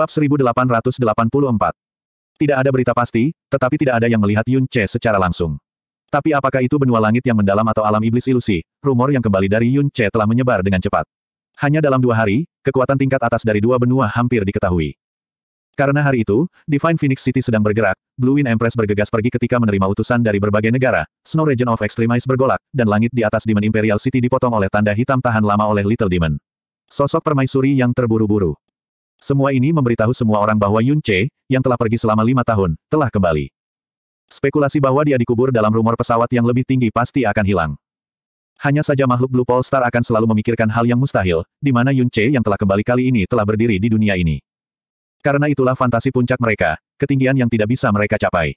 Bab 1884 Tidak ada berita pasti, tetapi tidak ada yang melihat Yun Che secara langsung. Tapi apakah itu benua langit yang mendalam atau alam iblis ilusi, rumor yang kembali dari Yun Che telah menyebar dengan cepat. Hanya dalam dua hari, kekuatan tingkat atas dari dua benua hampir diketahui. Karena hari itu, Divine Phoenix City sedang bergerak, Blue Wind Empress bergegas pergi ketika menerima utusan dari berbagai negara, Snow Region of Extreme Ice bergolak, dan langit di atas Demon Imperial City dipotong oleh tanda hitam tahan lama oleh Little Demon. Sosok permaisuri yang terburu-buru. Semua ini memberitahu semua orang bahwa Yun Che, yang telah pergi selama lima tahun, telah kembali. Spekulasi bahwa dia dikubur dalam rumor pesawat yang lebih tinggi pasti akan hilang. Hanya saja makhluk Blue Pole Star akan selalu memikirkan hal yang mustahil, di mana Yun Che yang telah kembali kali ini telah berdiri di dunia ini. Karena itulah fantasi puncak mereka, ketinggian yang tidak bisa mereka capai.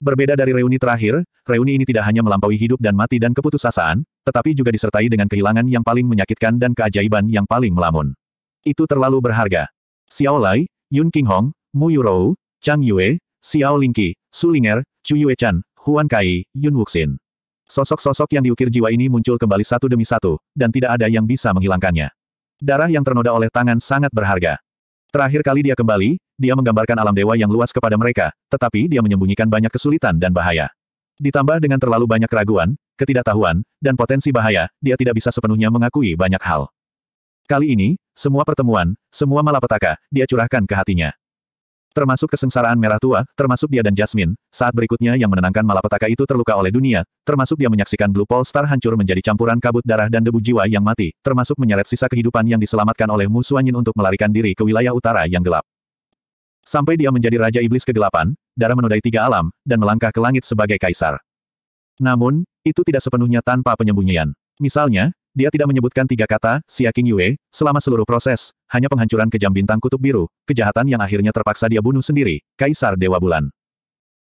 Berbeda dari reuni terakhir, reuni ini tidak hanya melampaui hidup dan mati dan keputusasaan, tetapi juga disertai dengan kehilangan yang paling menyakitkan dan keajaiban yang paling melamun. Itu terlalu berharga. Xiao Lai, Yun Hong, Mu Yurou, Chang Yue, Xiao Lingqi, Su Linger, Chu Yue-chan, Huan Kai, Yun Wuxin. Sosok-sosok yang diukir jiwa ini muncul kembali satu demi satu, dan tidak ada yang bisa menghilangkannya. Darah yang ternoda oleh tangan sangat berharga. Terakhir kali dia kembali, dia menggambarkan alam dewa yang luas kepada mereka, tetapi dia menyembunyikan banyak kesulitan dan bahaya. Ditambah dengan terlalu banyak keraguan, ketidaktahuan, dan potensi bahaya, dia tidak bisa sepenuhnya mengakui banyak hal. Kali ini, semua pertemuan, semua malapetaka, dia curahkan ke hatinya. Termasuk kesengsaraan merah tua, termasuk dia dan Jasmine, saat berikutnya yang menenangkan malapetaka itu terluka oleh dunia, termasuk dia menyaksikan Blue Pole Star hancur menjadi campuran kabut darah dan debu jiwa yang mati, termasuk menyeret sisa kehidupan yang diselamatkan oleh musuh angin untuk melarikan diri ke wilayah utara yang gelap. Sampai dia menjadi Raja Iblis Kegelapan, darah menodai tiga alam, dan melangkah ke langit sebagai kaisar. Namun, itu tidak sepenuhnya tanpa penyembunyian. Misalnya, dia tidak menyebutkan tiga kata, Xia King Yue, selama seluruh proses, hanya penghancuran kejam bintang kutub biru, kejahatan yang akhirnya terpaksa dia bunuh sendiri, Kaisar Dewa Bulan.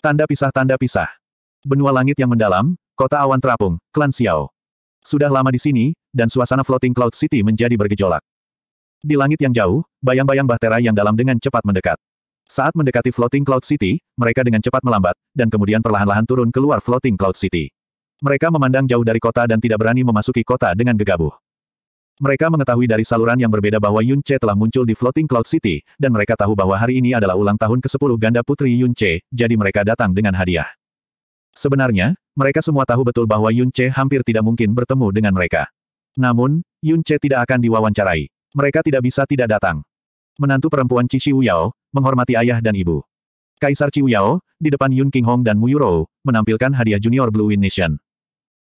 Tanda pisah-tanda pisah. Benua langit yang mendalam, kota awan terapung, klan Xiao. Sudah lama di sini, dan suasana floating cloud city menjadi bergejolak. Di langit yang jauh, bayang-bayang bahtera yang dalam dengan cepat mendekat. Saat mendekati floating cloud city, mereka dengan cepat melambat, dan kemudian perlahan-lahan turun keluar floating cloud city. Mereka memandang jauh dari kota dan tidak berani memasuki kota dengan gegabah. Mereka mengetahui dari saluran yang berbeda bahwa Yun Che telah muncul di Floating Cloud City, dan mereka tahu bahwa hari ini adalah ulang tahun ke-10 ganda putri Yun Che, jadi mereka datang dengan hadiah. Sebenarnya, mereka semua tahu betul bahwa Yun Che hampir tidak mungkin bertemu dengan mereka. Namun, Yun Che tidak akan diwawancarai. Mereka tidak bisa tidak datang. Menantu perempuan Qi Yao, menghormati ayah dan ibu. Kaisar Qi Yao, di depan Yun King Hong dan Mu Yurou, menampilkan hadiah junior Blue Wind Nation.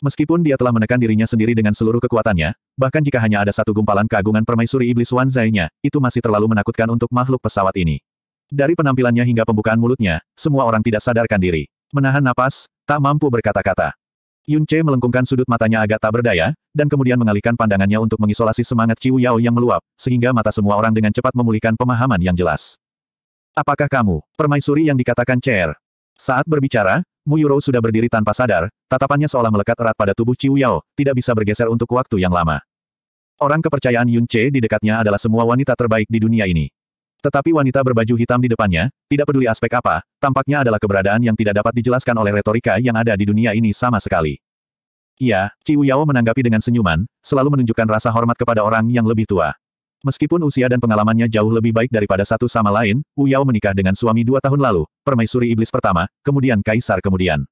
Meskipun dia telah menekan dirinya sendiri dengan seluruh kekuatannya, bahkan jika hanya ada satu gumpalan keagungan permaisuri iblis Wan Zainya, itu masih terlalu menakutkan untuk makhluk pesawat ini. Dari penampilannya hingga pembukaan mulutnya, semua orang tidak sadarkan diri. Menahan napas, tak mampu berkata-kata. Yun Che melengkungkan sudut matanya agak tak berdaya, dan kemudian mengalihkan pandangannya untuk mengisolasi semangat Ciu Yao yang meluap, sehingga mata semua orang dengan cepat memulihkan pemahaman yang jelas. Apakah kamu, permaisuri yang dikatakan Cher? Saat berbicara, Muyuro sudah berdiri tanpa sadar, tatapannya seolah melekat erat pada tubuh Ciu Yao, tidak bisa bergeser untuk waktu yang lama. Orang kepercayaan Yun Che di dekatnya adalah semua wanita terbaik di dunia ini. Tetapi wanita berbaju hitam di depannya, tidak peduli aspek apa, tampaknya adalah keberadaan yang tidak dapat dijelaskan oleh retorika yang ada di dunia ini sama sekali. Ya, Ciu Yao menanggapi dengan senyuman, selalu menunjukkan rasa hormat kepada orang yang lebih tua. Meskipun usia dan pengalamannya jauh lebih baik daripada satu sama lain, Wu Yao menikah dengan suami dua tahun lalu, permaisuri iblis pertama, kemudian kaisar kemudian.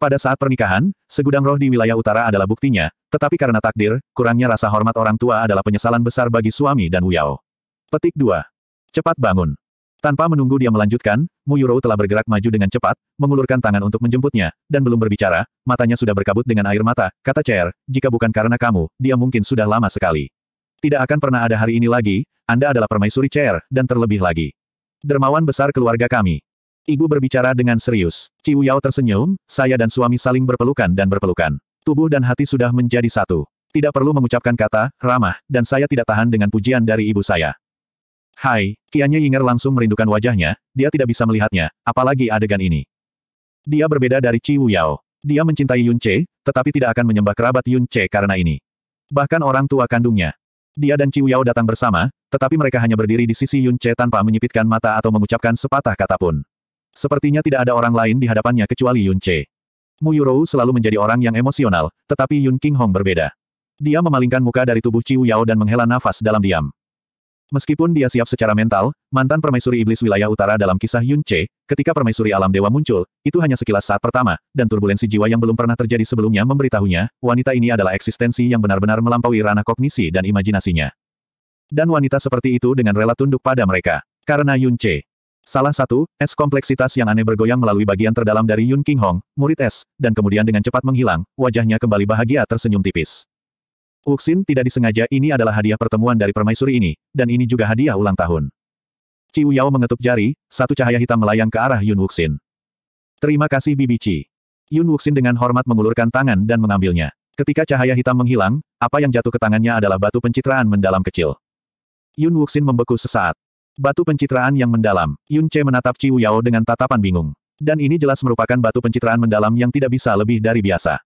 Pada saat pernikahan, segudang roh di wilayah utara adalah buktinya, tetapi karena takdir, kurangnya rasa hormat orang tua adalah penyesalan besar bagi suami dan Wu Yao. Petik 2. Cepat bangun. Tanpa menunggu dia melanjutkan, Mu Yuro telah bergerak maju dengan cepat, mengulurkan tangan untuk menjemputnya, dan belum berbicara, matanya sudah berkabut dengan air mata, kata Cher, jika bukan karena kamu, dia mungkin sudah lama sekali. Tidak akan pernah ada hari ini lagi, Anda adalah permaisuri Cher, dan terlebih lagi. Dermawan besar keluarga kami. Ibu berbicara dengan serius. Ciu Yao tersenyum, saya dan suami saling berpelukan dan berpelukan. Tubuh dan hati sudah menjadi satu. Tidak perlu mengucapkan kata, ramah, dan saya tidak tahan dengan pujian dari ibu saya. Hai, Kianye Yinger langsung merindukan wajahnya, dia tidak bisa melihatnya, apalagi adegan ini. Dia berbeda dari Ciu Yao. Dia mencintai Yun Che, tetapi tidak akan menyembah kerabat Yun Che karena ini. Bahkan orang tua kandungnya. Dia dan Ciu Yao datang bersama, tetapi mereka hanya berdiri di sisi Yun Che tanpa menyipitkan mata atau mengucapkan sepatah kata pun. Sepertinya tidak ada orang lain di hadapannya kecuali Yun Che. Mu Yurou selalu menjadi orang yang emosional, tetapi Yun King Hong berbeda. Dia memalingkan muka dari tubuh Ciu Yao dan menghela nafas dalam diam. Meskipun dia siap secara mental, mantan permaisuri iblis wilayah utara dalam kisah Yun Che, ketika permaisuri alam dewa muncul, itu hanya sekilas saat pertama, dan turbulensi jiwa yang belum pernah terjadi sebelumnya memberitahunya, wanita ini adalah eksistensi yang benar-benar melampaui ranah kognisi dan imajinasinya. Dan wanita seperti itu dengan rela tunduk pada mereka. Karena Yun Che. Salah satu, es kompleksitas yang aneh bergoyang melalui bagian terdalam dari Yun King Hong, murid es, dan kemudian dengan cepat menghilang, wajahnya kembali bahagia tersenyum tipis. Wuxin tidak disengaja ini adalah hadiah pertemuan dari permaisuri ini, dan ini juga hadiah ulang tahun. Ciu Yao mengetuk jari, satu cahaya hitam melayang ke arah Yun Wuxin. Terima kasih Bibi Ci. Yun Wuxin dengan hormat mengulurkan tangan dan mengambilnya. Ketika cahaya hitam menghilang, apa yang jatuh ke tangannya adalah batu pencitraan mendalam kecil. Yun Wuxin membeku sesaat. Batu pencitraan yang mendalam. Yun Che menatap Ciu Yao dengan tatapan bingung. Dan ini jelas merupakan batu pencitraan mendalam yang tidak bisa lebih dari biasa.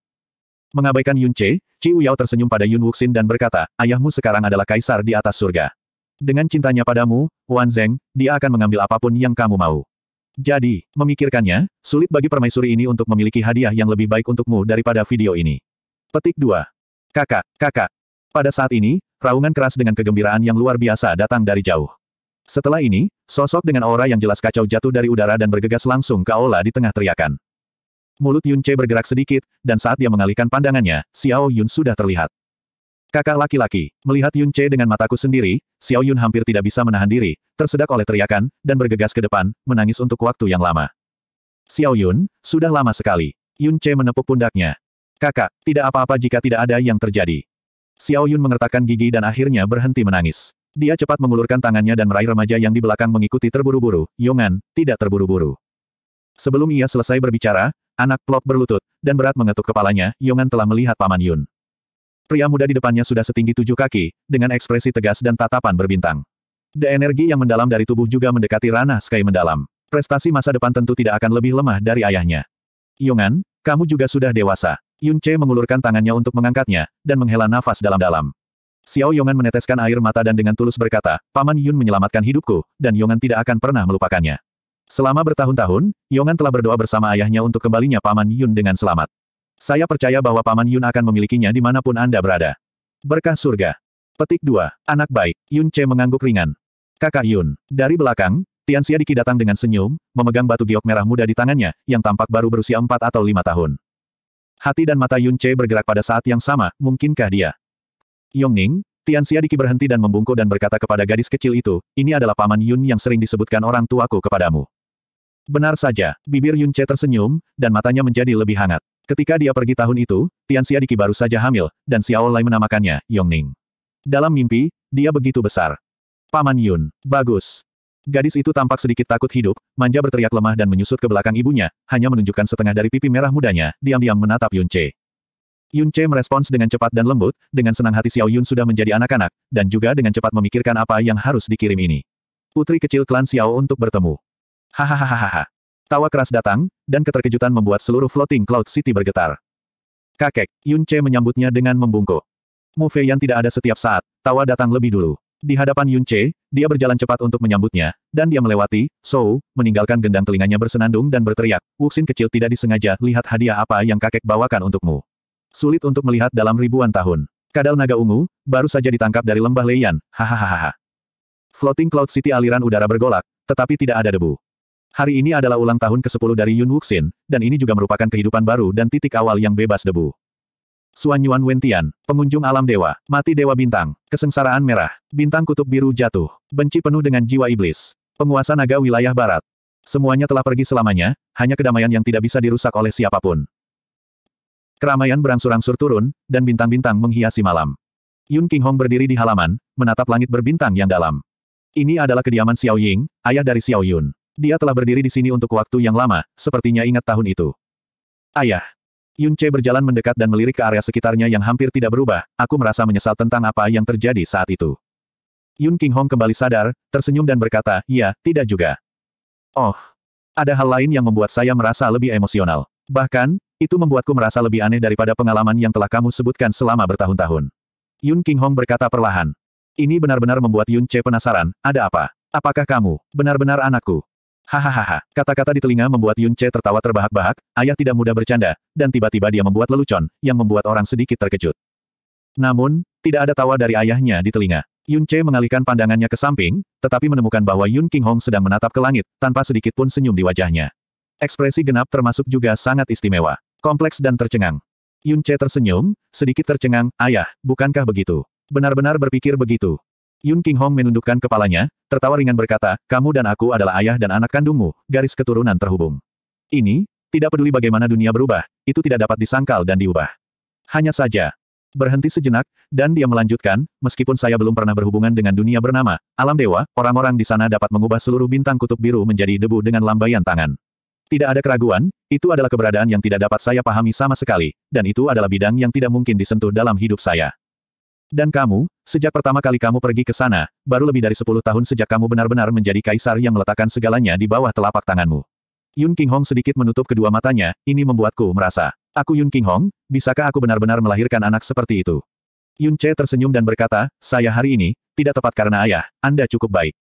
Mengabaikan Yun Che, Ci Yao tersenyum pada Yun Wuxin dan berkata, ayahmu sekarang adalah kaisar di atas surga. Dengan cintanya padamu, Wan Zeng, dia akan mengambil apapun yang kamu mau. Jadi, memikirkannya, sulit bagi permaisuri ini untuk memiliki hadiah yang lebih baik untukmu daripada video ini. Petik 2. Kakak, kakak. Pada saat ini, raungan keras dengan kegembiraan yang luar biasa datang dari jauh. Setelah ini, sosok dengan aura yang jelas kacau jatuh dari udara dan bergegas langsung ke aula di tengah teriakan. Mulut Yun Che bergerak sedikit, dan saat dia mengalihkan pandangannya, Xiao Yun sudah terlihat. Kakak laki-laki, melihat Yun Che dengan mataku sendiri, Xiao Yun hampir tidak bisa menahan diri, tersedak oleh teriakan, dan bergegas ke depan, menangis untuk waktu yang lama. Xiao Yun, sudah lama sekali. Yun Che menepuk pundaknya. Kakak, tidak apa-apa jika tidak ada yang terjadi. Xiao Yun mengertakkan gigi dan akhirnya berhenti menangis. Dia cepat mengulurkan tangannya dan meraih remaja yang di belakang mengikuti terburu-buru, Yongan, tidak terburu-buru. Sebelum ia selesai berbicara, anak Plop berlutut, dan berat mengetuk kepalanya, Yongan telah melihat Paman Yun. Pria muda di depannya sudah setinggi tujuh kaki, dengan ekspresi tegas dan tatapan berbintang. De energi yang mendalam dari tubuh juga mendekati ranah Sky mendalam. Prestasi masa depan tentu tidak akan lebih lemah dari ayahnya. Yongan, kamu juga sudah dewasa. Yun Che mengulurkan tangannya untuk mengangkatnya, dan menghela nafas dalam-dalam. Xiao Yongan meneteskan air mata dan dengan tulus berkata, Paman Yun menyelamatkan hidupku, dan Yongan tidak akan pernah melupakannya. Selama bertahun-tahun, Yongan telah berdoa bersama ayahnya untuk kembalinya Paman Yun dengan selamat. Saya percaya bahwa Paman Yun akan memilikinya dimanapun Anda berada. Berkah surga. Petik 2. Anak baik, Yun Che mengangguk ringan. Kakak Yun. Dari belakang, Tian Xiadiki datang dengan senyum, memegang batu giok merah muda di tangannya, yang tampak baru berusia 4 atau 5 tahun. Hati dan mata Yun Che bergerak pada saat yang sama, mungkinkah dia? Yong Ning, Tian Xiadiki berhenti dan membungkuk dan berkata kepada gadis kecil itu, ini adalah paman Yun yang sering disebutkan orang tuaku kepadamu. Benar saja, bibir Yun Che tersenyum, dan matanya menjadi lebih hangat. Ketika dia pergi tahun itu, Tian Xiadiki baru saja hamil, dan Xiao Lai menamakannya, Yongning. Dalam mimpi, dia begitu besar. Paman Yun, bagus. Gadis itu tampak sedikit takut hidup, manja berteriak lemah dan menyusut ke belakang ibunya, hanya menunjukkan setengah dari pipi merah mudanya, diam-diam menatap Yun Che. Yun Che merespons dengan cepat dan lembut, dengan senang hati Xiao Yun sudah menjadi anak-anak, dan juga dengan cepat memikirkan apa yang harus dikirim ini. Putri kecil klan Xiao untuk bertemu. Hahaha. Tawa keras datang, dan keterkejutan membuat seluruh floating cloud city bergetar. Kakek, Yun Che menyambutnya dengan membungkuk. Mu Fei yang tidak ada setiap saat, tawa datang lebih dulu. Di hadapan Yun Che, dia berjalan cepat untuk menyambutnya, dan dia melewati, Sou, meninggalkan gendang telinganya bersenandung dan berteriak, Wuxin kecil tidak disengaja lihat hadiah apa yang kakek bawakan untukmu. Sulit untuk melihat dalam ribuan tahun. Kadal naga ungu, baru saja ditangkap dari lembah Leian, hahaha. Floating Cloud City aliran udara bergolak, tetapi tidak ada debu. Hari ini adalah ulang tahun ke-10 dari Yun Wuxin, dan ini juga merupakan kehidupan baru dan titik awal yang bebas debu. Suan Yuan Wentian, pengunjung alam dewa, mati dewa bintang, kesengsaraan merah, bintang kutub biru jatuh, benci penuh dengan jiwa iblis, penguasa naga wilayah barat. Semuanya telah pergi selamanya, hanya kedamaian yang tidak bisa dirusak oleh siapapun. Keramaian berangsur-angsur turun, dan bintang-bintang menghiasi malam. Yun King Hong berdiri di halaman, menatap langit berbintang yang dalam. Ini adalah kediaman Xiao Ying, ayah dari Xiao Yun. Dia telah berdiri di sini untuk waktu yang lama, sepertinya ingat tahun itu. Ayah. Yun Che berjalan mendekat dan melirik ke area sekitarnya yang hampir tidak berubah, aku merasa menyesal tentang apa yang terjadi saat itu. Yun King Hong kembali sadar, tersenyum dan berkata, ya, tidak juga. Oh. Ada hal lain yang membuat saya merasa lebih emosional. Bahkan, itu membuatku merasa lebih aneh daripada pengalaman yang telah kamu sebutkan selama bertahun-tahun. Yun King Hong berkata perlahan. Ini benar-benar membuat Yun Che penasaran, ada apa? Apakah kamu, benar-benar anakku? Hahaha, kata-kata di telinga membuat Yun Che tertawa terbahak-bahak, ayah tidak mudah bercanda, dan tiba-tiba dia membuat lelucon, yang membuat orang sedikit terkejut. Namun, tidak ada tawa dari ayahnya di telinga. Yun Che mengalihkan pandangannya ke samping, tetapi menemukan bahwa Yun King Hong sedang menatap ke langit, tanpa sedikit pun senyum di wajahnya. Ekspresi genap termasuk juga sangat istimewa. Kompleks dan tercengang. Yun Che tersenyum, sedikit tercengang, ayah, bukankah begitu? Benar-benar berpikir begitu. Yun King Hong menundukkan kepalanya, tertawa ringan berkata, kamu dan aku adalah ayah dan anak kandungmu, garis keturunan terhubung. Ini, tidak peduli bagaimana dunia berubah, itu tidak dapat disangkal dan diubah. Hanya saja, berhenti sejenak, dan dia melanjutkan, meskipun saya belum pernah berhubungan dengan dunia bernama, alam dewa, orang-orang di sana dapat mengubah seluruh bintang kutub biru menjadi debu dengan lambaian tangan. Tidak ada keraguan, itu adalah keberadaan yang tidak dapat saya pahami sama sekali, dan itu adalah bidang yang tidak mungkin disentuh dalam hidup saya. Dan kamu, sejak pertama kali kamu pergi ke sana, baru lebih dari 10 tahun sejak kamu benar-benar menjadi kaisar yang meletakkan segalanya di bawah telapak tanganmu. Yun King Hong sedikit menutup kedua matanya, ini membuatku merasa, aku Yun King Hong, bisakah aku benar-benar melahirkan anak seperti itu? Yun Che tersenyum dan berkata, saya hari ini, tidak tepat karena ayah, Anda cukup baik.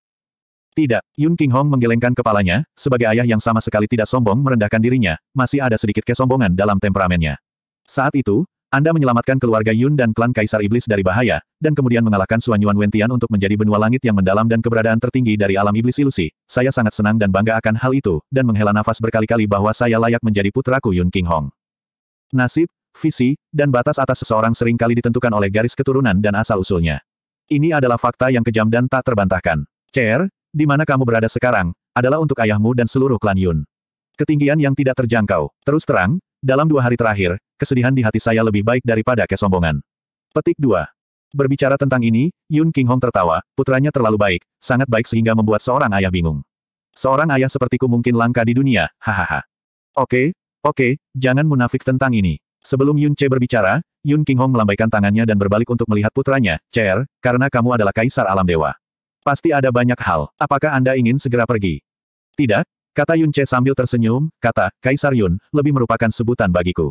Tidak, Yun King Hong menggelengkan kepalanya, sebagai ayah yang sama sekali tidak sombong merendahkan dirinya, masih ada sedikit kesombongan dalam temperamennya. Saat itu, Anda menyelamatkan keluarga Yun dan klan Kaisar Iblis dari bahaya, dan kemudian mengalahkan Suan Yuan Wentian untuk menjadi benua langit yang mendalam dan keberadaan tertinggi dari alam iblis ilusi. Saya sangat senang dan bangga akan hal itu, dan menghela nafas berkali-kali bahwa saya layak menjadi putraku Yun King Hong. Nasib, visi, dan batas atas seseorang seringkali ditentukan oleh garis keturunan dan asal-usulnya. Ini adalah fakta yang kejam dan tak terbantahkan. Cer, di mana kamu berada sekarang, adalah untuk ayahmu dan seluruh klan Yun. Ketinggian yang tidak terjangkau. Terus terang, dalam dua hari terakhir, kesedihan di hati saya lebih baik daripada kesombongan. Petik 2. Berbicara tentang ini, Yun King Hong tertawa, putranya terlalu baik, sangat baik sehingga membuat seorang ayah bingung. Seorang ayah sepertiku mungkin langka di dunia, hahaha. Oke, oke, jangan munafik tentang ini. Sebelum Yun Che berbicara, Yun King Hong melambaikan tangannya dan berbalik untuk melihat putranya, Cher, karena kamu adalah kaisar alam dewa. Pasti ada banyak hal. Apakah Anda ingin segera pergi? Tidak, kata Yun Che sambil tersenyum, kata, Kaisar Yun, lebih merupakan sebutan bagiku.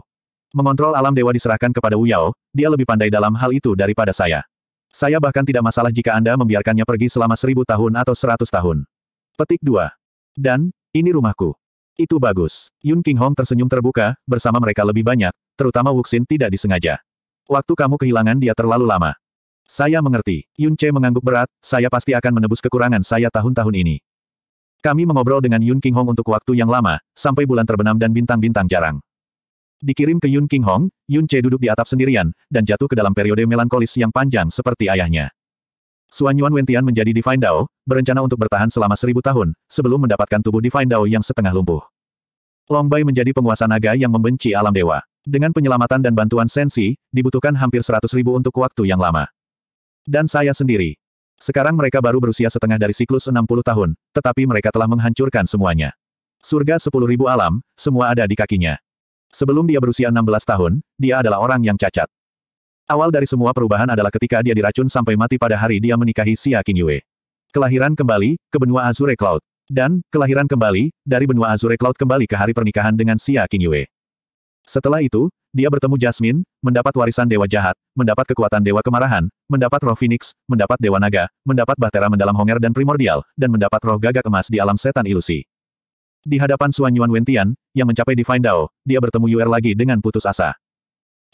Mengontrol alam dewa diserahkan kepada Wu Yao, dia lebih pandai dalam hal itu daripada saya. Saya bahkan tidak masalah jika Anda membiarkannya pergi selama seribu tahun atau seratus tahun. Petik 2. Dan, ini rumahku. Itu bagus. Yun King Hong tersenyum terbuka, bersama mereka lebih banyak, terutama Wuxin tidak disengaja. Waktu kamu kehilangan dia terlalu lama. Saya mengerti. Yun Che mengangguk berat, saya pasti akan menebus kekurangan saya tahun-tahun ini. Kami mengobrol dengan Yun King Hong untuk waktu yang lama, sampai bulan terbenam dan bintang-bintang jarang. Dikirim ke Yun King Hong, Yun Che duduk di atap sendirian, dan jatuh ke dalam periode melankolis yang panjang seperti ayahnya. Suan Yuan Wentian menjadi Divine Dao, berencana untuk bertahan selama seribu tahun, sebelum mendapatkan tubuh Divine Dao yang setengah lumpuh. Long Bai menjadi penguasa naga yang membenci alam dewa. Dengan penyelamatan dan bantuan Sensi, dibutuhkan hampir seratus ribu untuk waktu yang lama dan saya sendiri. Sekarang mereka baru berusia setengah dari siklus 60 tahun, tetapi mereka telah menghancurkan semuanya. Surga 10.000 alam, semua ada di kakinya. Sebelum dia berusia 16 tahun, dia adalah orang yang cacat. Awal dari semua perubahan adalah ketika dia diracun sampai mati pada hari dia menikahi Xia Yue. Kelahiran kembali, ke benua Azure Cloud. Dan, kelahiran kembali, dari benua Azure Cloud kembali ke hari pernikahan dengan Xia Yue. Setelah itu, dia bertemu Jasmine, mendapat warisan dewa jahat, mendapat kekuatan dewa kemarahan, mendapat roh phoenix, mendapat dewa naga, mendapat bahtera mendalam honger dan primordial, dan mendapat roh gagak emas di alam setan ilusi. Di hadapan Suan Yuan Wentian, yang mencapai Divine Dao, dia bertemu Yuer lagi dengan putus asa.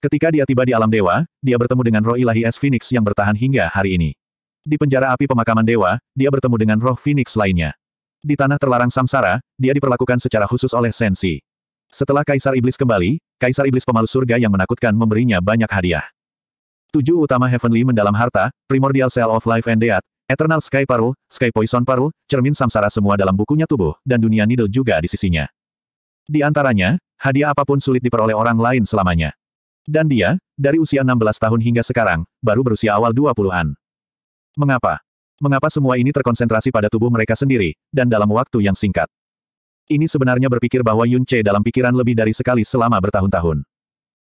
Ketika dia tiba di alam dewa, dia bertemu dengan roh ilahi es phoenix yang bertahan hingga hari ini. Di penjara api pemakaman dewa, dia bertemu dengan roh phoenix lainnya. Di tanah terlarang samsara, dia diperlakukan secara khusus oleh Sensi. Setelah Kaisar Iblis kembali, Kaisar Iblis Pemalu Surga yang menakutkan memberinya banyak hadiah. Tujuh utama Heavenly mendalam harta, Primordial Cell of Life and Death, Eternal Sky Pearl, Sky Poison Pearl, Cermin Samsara semua dalam bukunya tubuh, dan dunia Needle juga di sisinya. Di antaranya, hadiah apapun sulit diperoleh orang lain selamanya. Dan dia, dari usia 16 tahun hingga sekarang, baru berusia awal 20-an. Mengapa? Mengapa semua ini terkonsentrasi pada tubuh mereka sendiri, dan dalam waktu yang singkat? Ini sebenarnya berpikir bahwa Yun Che dalam pikiran lebih dari sekali selama bertahun-tahun.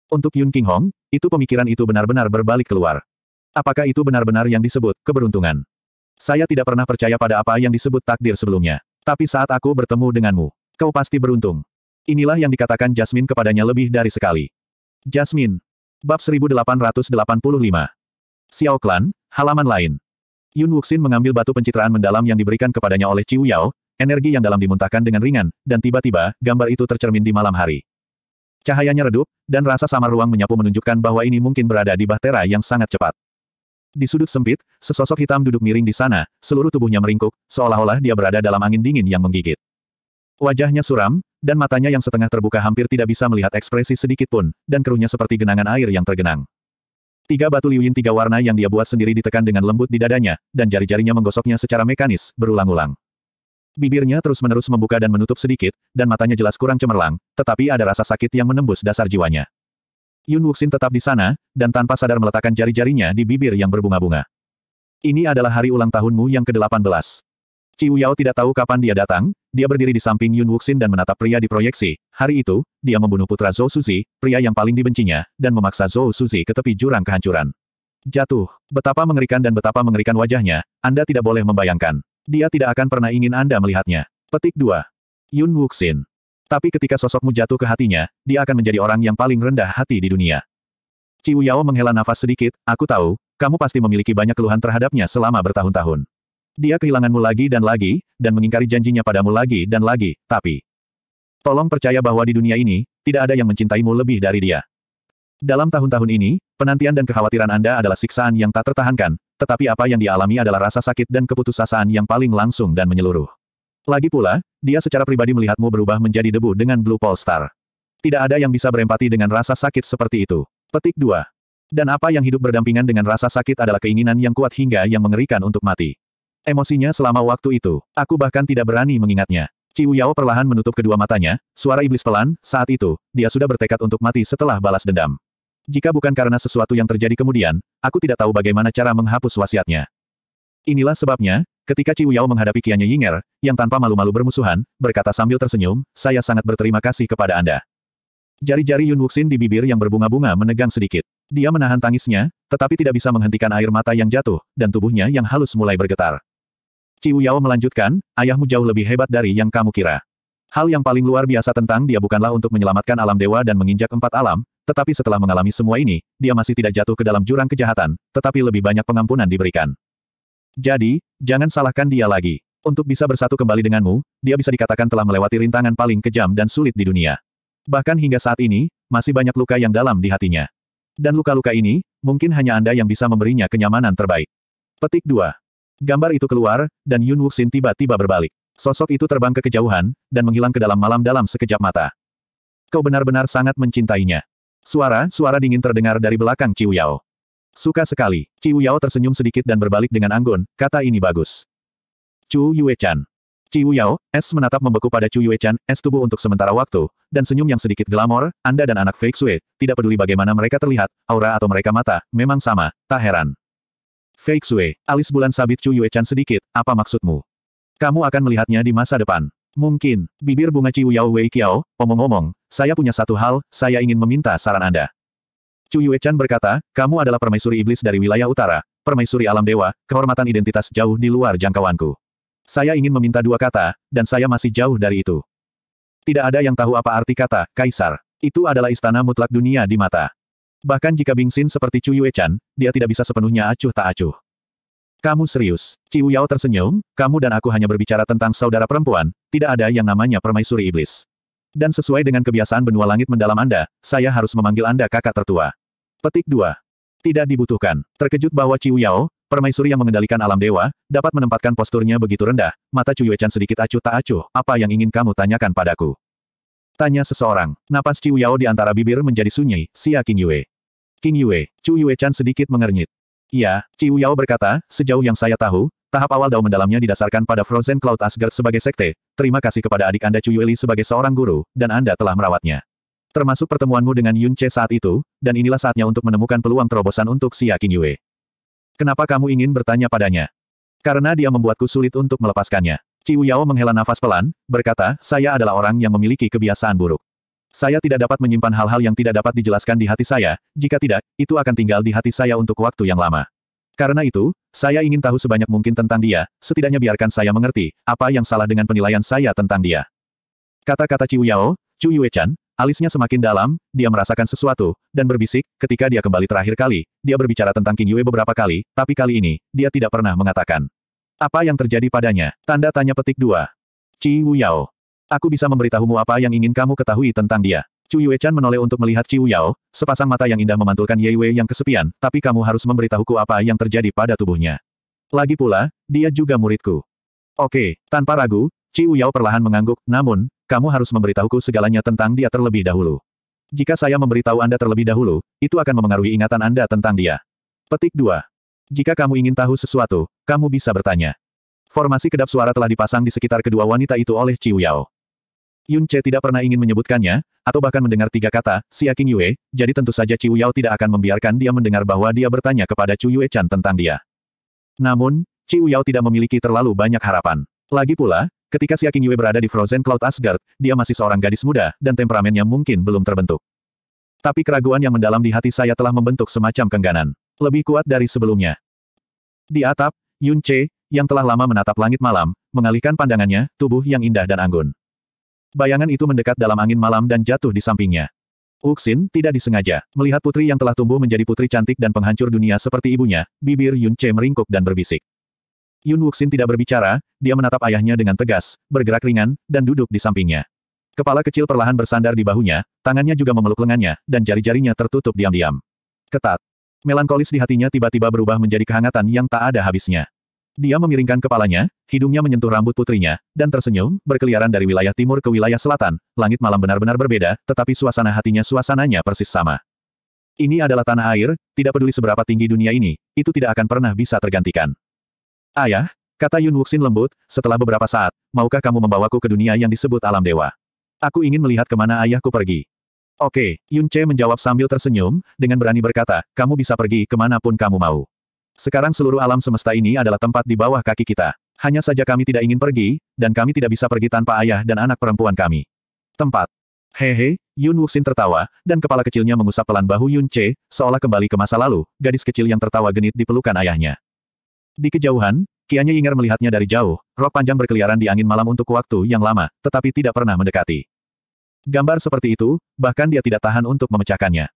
Untuk Yun King Hong, itu pemikiran itu benar-benar berbalik keluar. Apakah itu benar-benar yang disebut keberuntungan? Saya tidak pernah percaya pada apa yang disebut takdir sebelumnya. Tapi saat aku bertemu denganmu, kau pasti beruntung. Inilah yang dikatakan Jasmine kepadanya lebih dari sekali. Jasmine. Bab 1885. Xiao Clan, halaman lain. Yun Wuxin mengambil batu pencitraan mendalam yang diberikan kepadanya oleh Ciu Yao, energi yang dalam dimuntahkan dengan ringan, dan tiba-tiba, gambar itu tercermin di malam hari. Cahayanya redup, dan rasa samar ruang menyapu menunjukkan bahwa ini mungkin berada di bahtera yang sangat cepat. Di sudut sempit, sesosok hitam duduk miring di sana, seluruh tubuhnya meringkuk, seolah-olah dia berada dalam angin dingin yang menggigit. Wajahnya suram, dan matanya yang setengah terbuka hampir tidak bisa melihat ekspresi sedikit pun, dan keruhnya seperti genangan air yang tergenang. Tiga batu liuin tiga warna yang dia buat sendiri ditekan dengan lembut di dadanya, dan jari-jarinya menggosoknya secara mekanis, berulang-ulang. Bibirnya terus-menerus membuka dan menutup sedikit, dan matanya jelas kurang cemerlang, tetapi ada rasa sakit yang menembus dasar jiwanya. Yun Wuxin tetap di sana, dan tanpa sadar meletakkan jari-jarinya di bibir yang berbunga-bunga. Ini adalah hari ulang tahunmu yang ke-18. Ciu Yao tidak tahu kapan dia datang, dia berdiri di samping Yun Wuxin dan menatap pria di proyeksi. Hari itu, dia membunuh putra Zhou Suzi, pria yang paling dibencinya, dan memaksa Zhou Suzi ke tepi jurang kehancuran. Jatuh. Betapa mengerikan dan betapa mengerikan wajahnya, Anda tidak boleh membayangkan. Dia tidak akan pernah ingin Anda melihatnya. Petik 2. Yun Wuxin. Tapi ketika sosokmu jatuh ke hatinya, dia akan menjadi orang yang paling rendah hati di dunia. Ciu Yao menghela nafas sedikit, aku tahu, kamu pasti memiliki banyak keluhan terhadapnya selama bertahun-tahun. Dia kehilanganmu lagi dan lagi, dan mengingkari janjinya padamu lagi dan lagi, tapi... Tolong percaya bahwa di dunia ini, tidak ada yang mencintaimu lebih dari dia. Dalam tahun-tahun ini, penantian dan kekhawatiran Anda adalah siksaan yang tak tertahankan, tetapi apa yang dialami adalah rasa sakit dan keputusasaan yang paling langsung dan menyeluruh. Lagi pula, dia secara pribadi melihatmu berubah menjadi debu dengan Blue Pole Star. Tidak ada yang bisa berempati dengan rasa sakit seperti itu. Petik 2. Dan apa yang hidup berdampingan dengan rasa sakit adalah keinginan yang kuat hingga yang mengerikan untuk mati. Emosinya selama waktu itu, aku bahkan tidak berani mengingatnya. Ciu Yao perlahan menutup kedua matanya, suara iblis pelan, saat itu, dia sudah bertekad untuk mati setelah balas dendam. Jika bukan karena sesuatu yang terjadi kemudian, aku tidak tahu bagaimana cara menghapus wasiatnya. Inilah sebabnya, ketika Ciu Yao menghadapi Kianya Yinger, yang tanpa malu-malu bermusuhan, berkata sambil tersenyum, saya sangat berterima kasih kepada Anda. Jari-jari Yun Wuxin di bibir yang berbunga-bunga menegang sedikit. Dia menahan tangisnya, tetapi tidak bisa menghentikan air mata yang jatuh, dan tubuhnya yang halus mulai bergetar. Ciu Yao melanjutkan, ayahmu jauh lebih hebat dari yang kamu kira. Hal yang paling luar biasa tentang dia bukanlah untuk menyelamatkan alam dewa dan menginjak empat alam, tetapi setelah mengalami semua ini, dia masih tidak jatuh ke dalam jurang kejahatan, tetapi lebih banyak pengampunan diberikan. Jadi, jangan salahkan dia lagi. Untuk bisa bersatu kembali denganmu, dia bisa dikatakan telah melewati rintangan paling kejam dan sulit di dunia. Bahkan hingga saat ini, masih banyak luka yang dalam di hatinya. Dan luka-luka ini, mungkin hanya Anda yang bisa memberinya kenyamanan terbaik. Petik 2. Gambar itu keluar, dan Yun Wuxin tiba-tiba berbalik. Sosok itu terbang ke kejauhan, dan menghilang ke dalam malam dalam sekejap mata. Kau benar-benar sangat mencintainya. Suara, suara dingin terdengar dari belakang Ciu Yao. Suka sekali, Ciu Yao tersenyum sedikit dan berbalik dengan anggun, kata ini bagus. Chu Yue-chan. Ciu Yao, es menatap membeku pada Chu Yue-chan, es tubuh untuk sementara waktu, dan senyum yang sedikit glamor, Anda dan anak Fake Sui, tidak peduli bagaimana mereka terlihat, aura atau mereka mata, memang sama, tak heran. Fake Sui, alis bulan sabit Chu Yue-chan sedikit, apa maksudmu? Kamu akan melihatnya di masa depan. Mungkin, bibir bunga Ciu Yao Wei Kiao, omong-omong, saya punya satu hal, saya ingin meminta saran Anda. Chu Yue Chan berkata, kamu adalah permaisuri iblis dari wilayah utara, permaisuri alam dewa, kehormatan identitas jauh di luar jangkauanku. Saya ingin meminta dua kata, dan saya masih jauh dari itu. Tidak ada yang tahu apa arti kata, kaisar. Itu adalah istana mutlak dunia di mata. Bahkan jika bingsin seperti Chu Yue Chan, dia tidak bisa sepenuhnya acuh tak acuh. Kamu serius? Ciu Yao tersenyum, kamu dan aku hanya berbicara tentang saudara perempuan, tidak ada yang namanya permaisuri iblis. Dan sesuai dengan kebiasaan benua langit mendalam Anda, saya harus memanggil Anda kakak tertua. Petik 2. Tidak dibutuhkan. Terkejut bahwa Ciu Yao, permaisuri yang mengendalikan alam dewa, dapat menempatkan posturnya begitu rendah, mata Ciu Yuechan sedikit acuh tak acuh, apa yang ingin kamu tanyakan padaku? Tanya seseorang. Napas Ciu Yao di antara bibir menjadi sunyi, Siakin King Yue. King Yue, Chu Yue sedikit mengernyit. Iya, Ciu Yao berkata, sejauh yang saya tahu, tahap awal Dao mendalamnya didasarkan pada Frozen Cloud Asgard sebagai sekte, terima kasih kepada adik Anda Chu Li sebagai seorang guru, dan Anda telah merawatnya. Termasuk pertemuanmu dengan Yun Che saat itu, dan inilah saatnya untuk menemukan peluang terobosan untuk Xia King Yue. Kenapa kamu ingin bertanya padanya? Karena dia membuatku sulit untuk melepaskannya. Ciu Yao menghela nafas pelan, berkata, saya adalah orang yang memiliki kebiasaan buruk. Saya tidak dapat menyimpan hal-hal yang tidak dapat dijelaskan di hati saya, jika tidak, itu akan tinggal di hati saya untuk waktu yang lama. Karena itu, saya ingin tahu sebanyak mungkin tentang dia, setidaknya biarkan saya mengerti, apa yang salah dengan penilaian saya tentang dia. Kata-kata Ciu Yao, Chu Chan, alisnya semakin dalam, dia merasakan sesuatu, dan berbisik, ketika dia kembali terakhir kali, dia berbicara tentang King Yue beberapa kali, tapi kali ini, dia tidak pernah mengatakan. Apa yang terjadi padanya? Tanda tanya petik dua. Ciu Yao. Aku bisa memberitahumu apa yang ingin kamu ketahui tentang dia. Chu Chan menoleh untuk melihat Chiu Yao, sepasang mata yang indah memantulkan Ye Wei yang kesepian, tapi kamu harus memberitahuku apa yang terjadi pada tubuhnya. Lagi pula, dia juga muridku. Oke, tanpa ragu, Chiu Yao perlahan mengangguk, namun, kamu harus memberitahuku segalanya tentang dia terlebih dahulu. Jika saya memberitahu Anda terlebih dahulu, itu akan memengaruhi ingatan Anda tentang dia. Petik 2. Jika kamu ingin tahu sesuatu, kamu bisa bertanya. Formasi kedap suara telah dipasang di sekitar kedua wanita itu oleh Chiu Yao. Yun Che tidak pernah ingin menyebutkannya, atau bahkan mendengar tiga kata, Xia King Yue, jadi tentu saja Ciu Yao tidak akan membiarkan dia mendengar bahwa dia bertanya kepada Ciu Yue Chan tentang dia. Namun, Ciu Yao tidak memiliki terlalu banyak harapan. Lagi pula, ketika Xia King Yue berada di Frozen Cloud Asgard, dia masih seorang gadis muda, dan temperamennya mungkin belum terbentuk. Tapi keraguan yang mendalam di hati saya telah membentuk semacam kengganan. Lebih kuat dari sebelumnya. Di atap, Yun Che, yang telah lama menatap langit malam, mengalihkan pandangannya, tubuh yang indah dan anggun. Bayangan itu mendekat dalam angin malam dan jatuh di sampingnya. Uxin tidak disengaja melihat putri yang telah tumbuh menjadi putri cantik dan penghancur dunia seperti ibunya, bibir Yun Che meringkuk dan berbisik. Yun Uksin tidak berbicara, dia menatap ayahnya dengan tegas, bergerak ringan, dan duduk di sampingnya. Kepala kecil perlahan bersandar di bahunya, tangannya juga memeluk lengannya, dan jari-jarinya tertutup diam-diam. Ketat. Melankolis di hatinya tiba-tiba berubah menjadi kehangatan yang tak ada habisnya. Dia memiringkan kepalanya, hidungnya menyentuh rambut putrinya, dan tersenyum, berkeliaran dari wilayah timur ke wilayah selatan, langit malam benar-benar berbeda, tetapi suasana hatinya suasananya persis sama. Ini adalah tanah air, tidak peduli seberapa tinggi dunia ini, itu tidak akan pernah bisa tergantikan. Ayah, kata Yun Wuxin lembut, setelah beberapa saat, maukah kamu membawaku ke dunia yang disebut alam dewa? Aku ingin melihat kemana ayahku pergi. Oke, Yun Che menjawab sambil tersenyum, dengan berani berkata, kamu bisa pergi kemanapun kamu mau. Sekarang seluruh alam semesta ini adalah tempat di bawah kaki kita. Hanya saja kami tidak ingin pergi, dan kami tidak bisa pergi tanpa ayah dan anak perempuan kami. Tempat. Hehe, Yun Wuxin tertawa, dan kepala kecilnya mengusap pelan bahu Yun Che, seolah kembali ke masa lalu, gadis kecil yang tertawa genit di pelukan ayahnya. Di kejauhan, Kianya Yinger melihatnya dari jauh, rok panjang berkeliaran di angin malam untuk waktu yang lama, tetapi tidak pernah mendekati. Gambar seperti itu, bahkan dia tidak tahan untuk memecahkannya.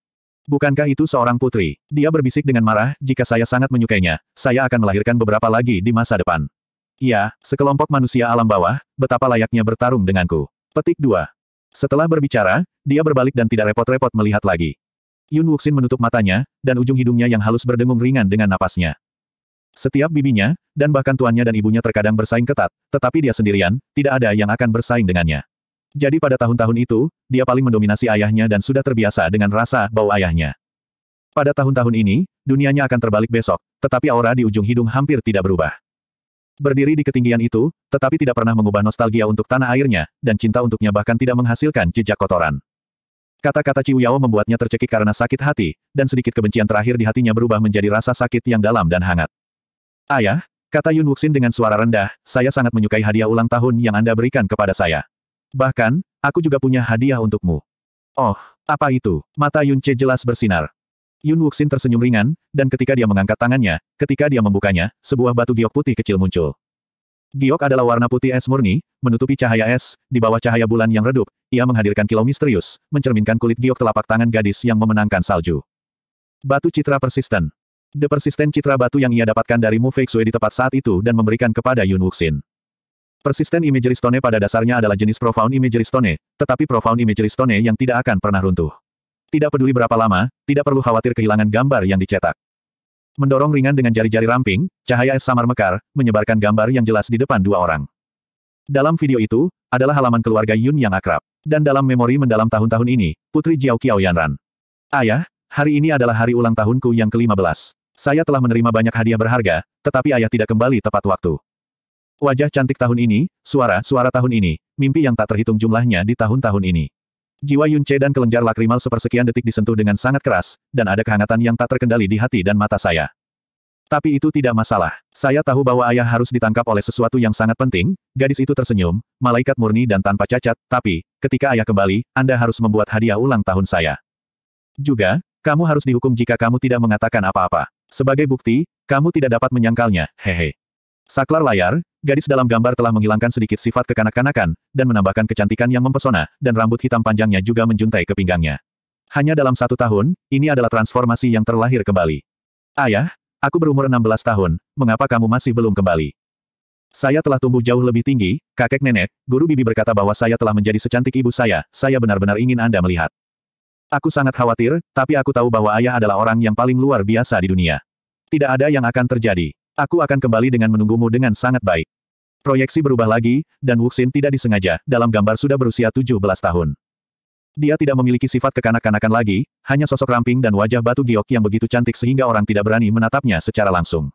Bukankah itu seorang putri? Dia berbisik dengan marah, jika saya sangat menyukainya, saya akan melahirkan beberapa lagi di masa depan. Ya, sekelompok manusia alam bawah, betapa layaknya bertarung denganku. Petik 2. Setelah berbicara, dia berbalik dan tidak repot-repot melihat lagi. Yun Wuxin menutup matanya, dan ujung hidungnya yang halus berdengung ringan dengan napasnya. Setiap bibinya, dan bahkan tuannya dan ibunya terkadang bersaing ketat, tetapi dia sendirian, tidak ada yang akan bersaing dengannya. Jadi pada tahun-tahun itu, dia paling mendominasi ayahnya dan sudah terbiasa dengan rasa bau ayahnya. Pada tahun-tahun ini, dunianya akan terbalik besok, tetapi aura di ujung hidung hampir tidak berubah. Berdiri di ketinggian itu, tetapi tidak pernah mengubah nostalgia untuk tanah airnya, dan cinta untuknya bahkan tidak menghasilkan jejak kotoran. Kata-kata Ciuyao membuatnya tercekik karena sakit hati, dan sedikit kebencian terakhir di hatinya berubah menjadi rasa sakit yang dalam dan hangat. Ayah, kata Yun Wuxin dengan suara rendah, saya sangat menyukai hadiah ulang tahun yang Anda berikan kepada saya. Bahkan, aku juga punya hadiah untukmu. Oh, apa itu? Mata Yun Che jelas bersinar. Yun Wuxin tersenyum ringan, dan ketika dia mengangkat tangannya, ketika dia membukanya, sebuah batu giok putih kecil muncul. Giok adalah warna putih es murni, menutupi cahaya es, di bawah cahaya bulan yang redup, ia menghadirkan kilau misterius, mencerminkan kulit giok telapak tangan gadis yang memenangkan salju. Batu citra persisten. The persisten citra batu yang ia dapatkan dari Mu Feixue di tepat saat itu dan memberikan kepada Yun Wuxin. Persisten imagery stone pada dasarnya adalah jenis profound imagery stone, tetapi profound imagery stone yang tidak akan pernah runtuh. Tidak peduli berapa lama, tidak perlu khawatir kehilangan gambar yang dicetak. Mendorong ringan dengan jari-jari ramping, cahaya es samar mekar, menyebarkan gambar yang jelas di depan dua orang. Dalam video itu, adalah halaman keluarga Yun yang akrab. Dan dalam memori mendalam tahun-tahun ini, Putri Jiao Qiao Yanran. Ayah, hari ini adalah hari ulang tahunku yang ke-15. Saya telah menerima banyak hadiah berharga, tetapi ayah tidak kembali tepat waktu. Wajah cantik tahun ini, suara-suara tahun ini, mimpi yang tak terhitung jumlahnya di tahun-tahun ini. Jiwa Yunce dan kelenjar lakrimal sepersekian detik disentuh dengan sangat keras, dan ada kehangatan yang tak terkendali di hati dan mata saya. Tapi itu tidak masalah. Saya tahu bahwa ayah harus ditangkap oleh sesuatu yang sangat penting, gadis itu tersenyum, malaikat murni dan tanpa cacat, tapi, ketika ayah kembali, Anda harus membuat hadiah ulang tahun saya. Juga, kamu harus dihukum jika kamu tidak mengatakan apa-apa. Sebagai bukti, kamu tidak dapat menyangkalnya, hehe. Saklar layar, gadis dalam gambar telah menghilangkan sedikit sifat kekanak-kanakan, dan menambahkan kecantikan yang mempesona, dan rambut hitam panjangnya juga menjuntai ke pinggangnya. Hanya dalam satu tahun, ini adalah transformasi yang terlahir kembali. Ayah, aku berumur 16 tahun, mengapa kamu masih belum kembali? Saya telah tumbuh jauh lebih tinggi, kakek nenek, guru bibi berkata bahwa saya telah menjadi secantik ibu saya, saya benar-benar ingin Anda melihat. Aku sangat khawatir, tapi aku tahu bahwa ayah adalah orang yang paling luar biasa di dunia. Tidak ada yang akan terjadi. Aku akan kembali dengan menunggumu dengan sangat baik. Proyeksi berubah lagi, dan Wuxin tidak disengaja, dalam gambar sudah berusia 17 tahun. Dia tidak memiliki sifat kekanak-kanakan lagi, hanya sosok ramping dan wajah batu giok yang begitu cantik sehingga orang tidak berani menatapnya secara langsung.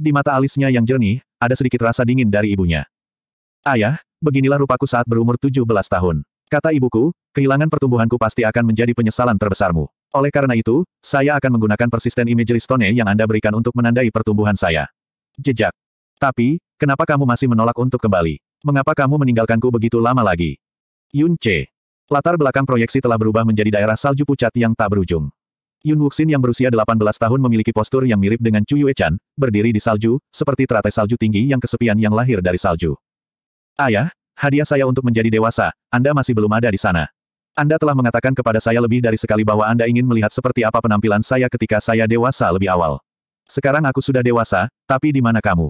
Di mata alisnya yang jernih, ada sedikit rasa dingin dari ibunya. Ayah, beginilah rupaku saat berumur 17 tahun. Kata ibuku, kehilangan pertumbuhanku pasti akan menjadi penyesalan terbesarmu. Oleh karena itu, saya akan menggunakan persisten imagery stone yang Anda berikan untuk menandai pertumbuhan saya. Jejak. Tapi, kenapa kamu masih menolak untuk kembali? Mengapa kamu meninggalkanku begitu lama lagi? Yun C. Latar belakang proyeksi telah berubah menjadi daerah salju pucat yang tak berujung. Yun Wuxin yang berusia 18 tahun memiliki postur yang mirip dengan Chu Yue-chan, berdiri di salju, seperti teratai salju tinggi yang kesepian yang lahir dari salju. Ayah, hadiah saya untuk menjadi dewasa, Anda masih belum ada di sana. Anda telah mengatakan kepada saya lebih dari sekali bahwa Anda ingin melihat seperti apa penampilan saya ketika saya dewasa lebih awal. Sekarang aku sudah dewasa, tapi di mana kamu?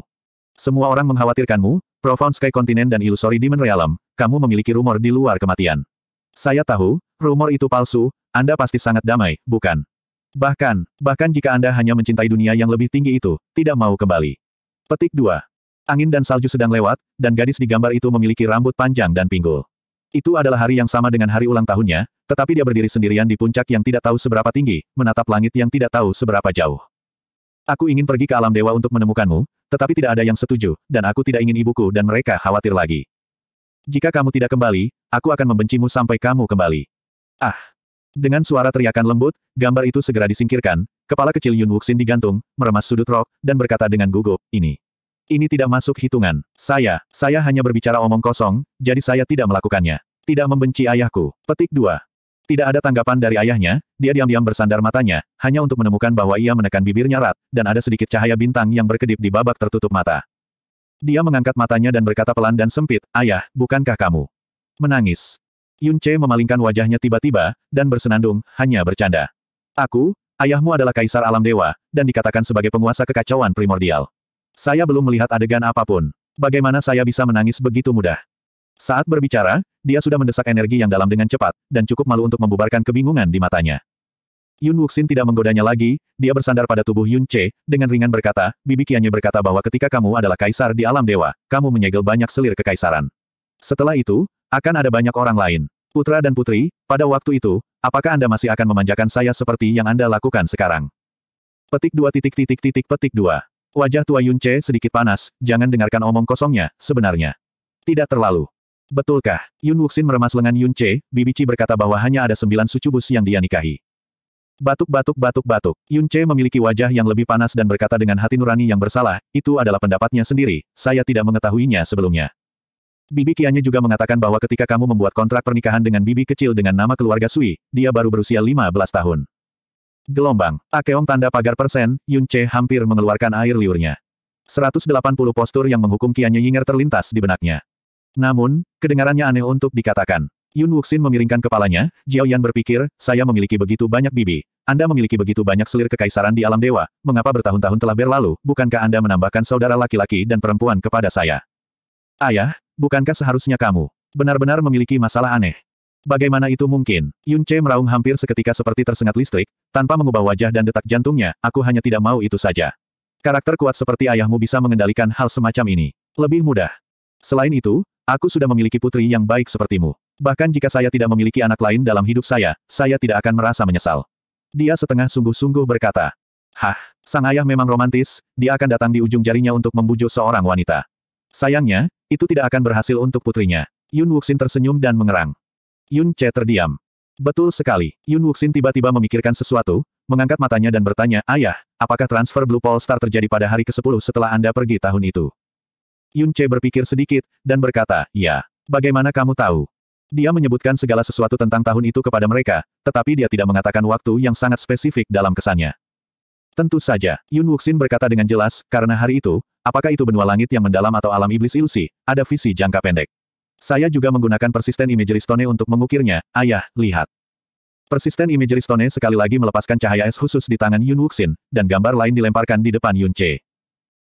Semua orang mengkhawatirkanmu, Profound Sky Continent dan Illusory Demon Realm, kamu memiliki rumor di luar kematian. Saya tahu, rumor itu palsu, Anda pasti sangat damai, bukan? Bahkan, bahkan jika Anda hanya mencintai dunia yang lebih tinggi itu, tidak mau kembali. Petik 2. Angin dan salju sedang lewat, dan gadis di gambar itu memiliki rambut panjang dan pinggul. Itu adalah hari yang sama dengan hari ulang tahunnya, tetapi dia berdiri sendirian di puncak yang tidak tahu seberapa tinggi, menatap langit yang tidak tahu seberapa jauh. Aku ingin pergi ke alam dewa untuk menemukanmu, tetapi tidak ada yang setuju, dan aku tidak ingin ibuku dan mereka khawatir lagi. Jika kamu tidak kembali, aku akan membencimu sampai kamu kembali. Ah! Dengan suara teriakan lembut, gambar itu segera disingkirkan, kepala kecil Yun Wuxin digantung, meremas sudut rok, dan berkata dengan gugup, ini. Ini tidak masuk hitungan. Saya, saya hanya berbicara omong kosong, jadi saya tidak melakukannya. Tidak membenci ayahku. Petik 2. Tidak ada tanggapan dari ayahnya, dia diam-diam bersandar matanya, hanya untuk menemukan bahwa ia menekan bibirnya rat, dan ada sedikit cahaya bintang yang berkedip di babak tertutup mata. Dia mengangkat matanya dan berkata pelan dan sempit, Ayah, bukankah kamu? Menangis. Yun Che memalingkan wajahnya tiba-tiba, dan bersenandung, hanya bercanda. Aku, ayahmu adalah kaisar alam dewa, dan dikatakan sebagai penguasa kekacauan primordial. Saya belum melihat adegan apapun. Bagaimana saya bisa menangis begitu mudah? Saat berbicara, dia sudah mendesak energi yang dalam dengan cepat, dan cukup malu untuk membubarkan kebingungan di matanya. Yun Wuxin tidak menggodanya lagi, dia bersandar pada tubuh Yun Che, dengan ringan berkata, bibi Qianye berkata bahwa ketika kamu adalah kaisar di alam dewa, kamu menyegel banyak selir kekaisaran. Setelah itu, akan ada banyak orang lain. Putra dan putri, pada waktu itu, apakah Anda masih akan memanjakan saya seperti yang Anda lakukan sekarang? Petik dua titik titik titik petik dua. Wajah tua Yun Che sedikit panas, jangan dengarkan omong kosongnya, sebenarnya. Tidak terlalu. Betulkah? Yun Wuxin meremas lengan Yun Che, Bibici berkata bahwa hanya ada sembilan sucubus yang dia nikahi. Batuk-batuk-batuk-batuk, Yun Che memiliki wajah yang lebih panas dan berkata dengan hati nurani yang bersalah, itu adalah pendapatnya sendiri, saya tidak mengetahuinya sebelumnya. Bibi Kianya juga mengatakan bahwa ketika kamu membuat kontrak pernikahan dengan bibi kecil dengan nama keluarga Sui, dia baru berusia 15 tahun. Gelombang, Akeong tanda pagar persen, Yun Che hampir mengeluarkan air liurnya. 180 postur yang menghukum Kianya Yinger terlintas di benaknya. Namun, kedengarannya aneh untuk dikatakan. Yun Wuxin memiringkan kepalanya, Jiao Yan berpikir, saya memiliki begitu banyak bibi. Anda memiliki begitu banyak selir kekaisaran di alam dewa, mengapa bertahun-tahun telah berlalu, bukankah Anda menambahkan saudara laki-laki dan perempuan kepada saya? Ayah, bukankah seharusnya kamu benar-benar memiliki masalah aneh? Bagaimana itu mungkin? Yun Che meraung hampir seketika seperti tersengat listrik, tanpa mengubah wajah dan detak jantungnya, aku hanya tidak mau itu saja. Karakter kuat seperti ayahmu bisa mengendalikan hal semacam ini. Lebih mudah. Selain itu, Aku sudah memiliki putri yang baik sepertimu. Bahkan jika saya tidak memiliki anak lain dalam hidup saya, saya tidak akan merasa menyesal. Dia setengah sungguh-sungguh berkata. Hah, sang ayah memang romantis, dia akan datang di ujung jarinya untuk membujuk seorang wanita. Sayangnya, itu tidak akan berhasil untuk putrinya. Yun Wuxin tersenyum dan mengerang. Yun Che terdiam. Betul sekali. Yun Wuxin tiba-tiba memikirkan sesuatu, mengangkat matanya dan bertanya, Ayah, apakah transfer Blue Pole Star terjadi pada hari ke-10 setelah Anda pergi tahun itu? Yun Che berpikir sedikit, dan berkata, ya. Bagaimana kamu tahu? Dia menyebutkan segala sesuatu tentang tahun itu kepada mereka, tetapi dia tidak mengatakan waktu yang sangat spesifik dalam kesannya. Tentu saja, Yun Wuxin berkata dengan jelas, karena hari itu, apakah itu benua langit yang mendalam atau alam iblis ilusi, ada visi jangka pendek. Saya juga menggunakan persisten imagery stone untuk mengukirnya, ayah, lihat. Persisten imagery stone sekali lagi melepaskan cahaya es khusus di tangan Yun Wuxin, dan gambar lain dilemparkan di depan Yun Che.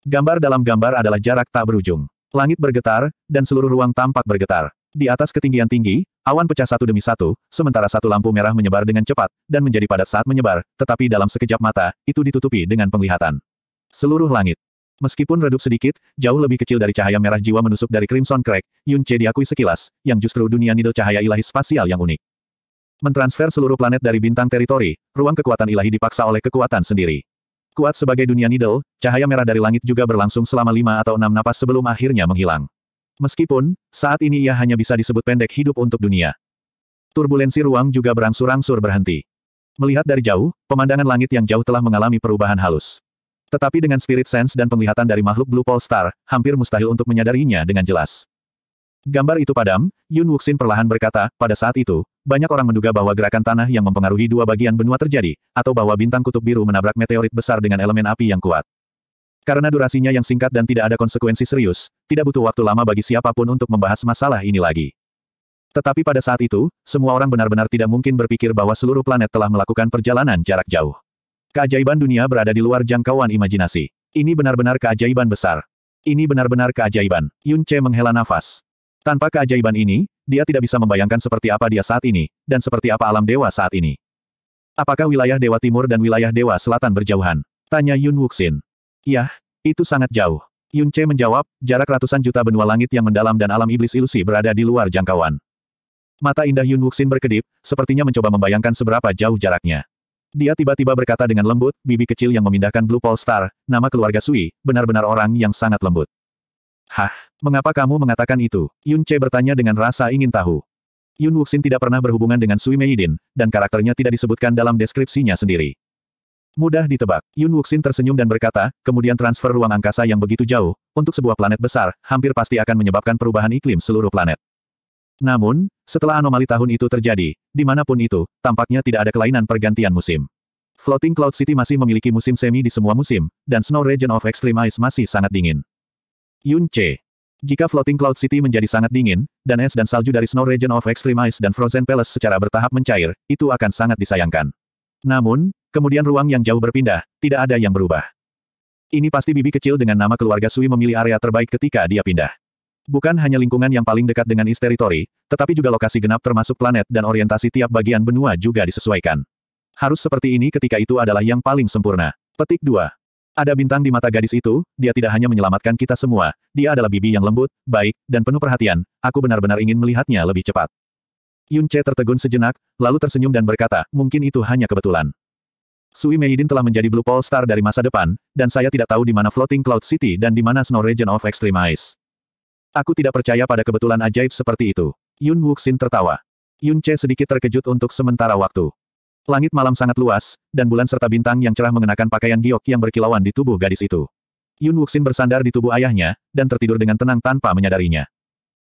Gambar dalam gambar adalah jarak tak berujung. Langit bergetar, dan seluruh ruang tampak bergetar. Di atas ketinggian tinggi, awan pecah satu demi satu, sementara satu lampu merah menyebar dengan cepat, dan menjadi padat saat menyebar, tetapi dalam sekejap mata, itu ditutupi dengan penglihatan. Seluruh langit. Meskipun redup sedikit, jauh lebih kecil dari cahaya merah jiwa menusuk dari Crimson Crack, Yun Che diakui sekilas, yang justru dunia nidel cahaya ilahi spasial yang unik. Mentransfer seluruh planet dari bintang teritori, ruang kekuatan ilahi dipaksa oleh kekuatan sendiri. Kuat sebagai dunia needle, cahaya merah dari langit juga berlangsung selama lima atau enam napas sebelum akhirnya menghilang. Meskipun, saat ini ia hanya bisa disebut pendek hidup untuk dunia. Turbulensi ruang juga berangsur-angsur berhenti. Melihat dari jauh, pemandangan langit yang jauh telah mengalami perubahan halus. Tetapi dengan spirit sense dan penglihatan dari makhluk Blue Pole Star, hampir mustahil untuk menyadarinya dengan jelas. Gambar itu padam, Yun Wuxin perlahan berkata, pada saat itu, banyak orang menduga bahwa gerakan tanah yang mempengaruhi dua bagian benua terjadi, atau bahwa bintang kutub biru menabrak meteorit besar dengan elemen api yang kuat. Karena durasinya yang singkat dan tidak ada konsekuensi serius, tidak butuh waktu lama bagi siapapun untuk membahas masalah ini lagi. Tetapi pada saat itu, semua orang benar-benar tidak mungkin berpikir bahwa seluruh planet telah melakukan perjalanan jarak jauh. Keajaiban dunia berada di luar jangkauan imajinasi. Ini benar-benar keajaiban besar. Ini benar-benar keajaiban. Yun Che menghela nafas. Tanpa keajaiban ini, dia tidak bisa membayangkan seperti apa dia saat ini, dan seperti apa alam dewa saat ini. Apakah wilayah Dewa Timur dan wilayah Dewa Selatan berjauhan? Tanya Yun Wuxin. Yah, itu sangat jauh. Yun Che menjawab, jarak ratusan juta benua langit yang mendalam dan alam iblis ilusi berada di luar jangkauan. Mata indah Yun Wuxin berkedip, sepertinya mencoba membayangkan seberapa jauh jaraknya. Dia tiba-tiba berkata dengan lembut, bibi kecil yang memindahkan Blue Pole Star, nama keluarga Sui, benar-benar orang yang sangat lembut. Hah, mengapa kamu mengatakan itu? Yun Che bertanya dengan rasa ingin tahu. Yun Wuxin tidak pernah berhubungan dengan Sui Meidin, dan karakternya tidak disebutkan dalam deskripsinya sendiri. Mudah ditebak, Yun Wuxin tersenyum dan berkata, kemudian transfer ruang angkasa yang begitu jauh, untuk sebuah planet besar, hampir pasti akan menyebabkan perubahan iklim seluruh planet. Namun, setelah anomali tahun itu terjadi, dimanapun itu, tampaknya tidak ada kelainan pergantian musim. Floating Cloud City masih memiliki musim semi di semua musim, dan Snow Region of Extreme Ice masih sangat dingin. Yun C. Jika Floating Cloud City menjadi sangat dingin, dan es dan salju dari Snow Region of Extreme Ice dan Frozen Palace secara bertahap mencair, itu akan sangat disayangkan. Namun, kemudian ruang yang jauh berpindah, tidak ada yang berubah. Ini pasti bibi kecil dengan nama keluarga Sui memilih area terbaik ketika dia pindah. Bukan hanya lingkungan yang paling dekat dengan East Territory, tetapi juga lokasi genap termasuk planet dan orientasi tiap bagian benua juga disesuaikan. Harus seperti ini ketika itu adalah yang paling sempurna. Petik 2. Ada bintang di mata gadis itu, dia tidak hanya menyelamatkan kita semua, dia adalah bibi yang lembut, baik, dan penuh perhatian, aku benar-benar ingin melihatnya lebih cepat. Yun Che tertegun sejenak, lalu tersenyum dan berkata, mungkin itu hanya kebetulan. Sui Meidin telah menjadi Blue Pole Star dari masa depan, dan saya tidak tahu di mana Floating Cloud City dan di mana Snow Region of Extreme Ice. Aku tidak percaya pada kebetulan ajaib seperti itu. Yun Wuxin tertawa. Yun Che sedikit terkejut untuk sementara waktu. Langit malam sangat luas, dan bulan serta bintang yang cerah mengenakan pakaian giok yang berkilauan di tubuh gadis itu. Yun Wuxin bersandar di tubuh ayahnya, dan tertidur dengan tenang tanpa menyadarinya.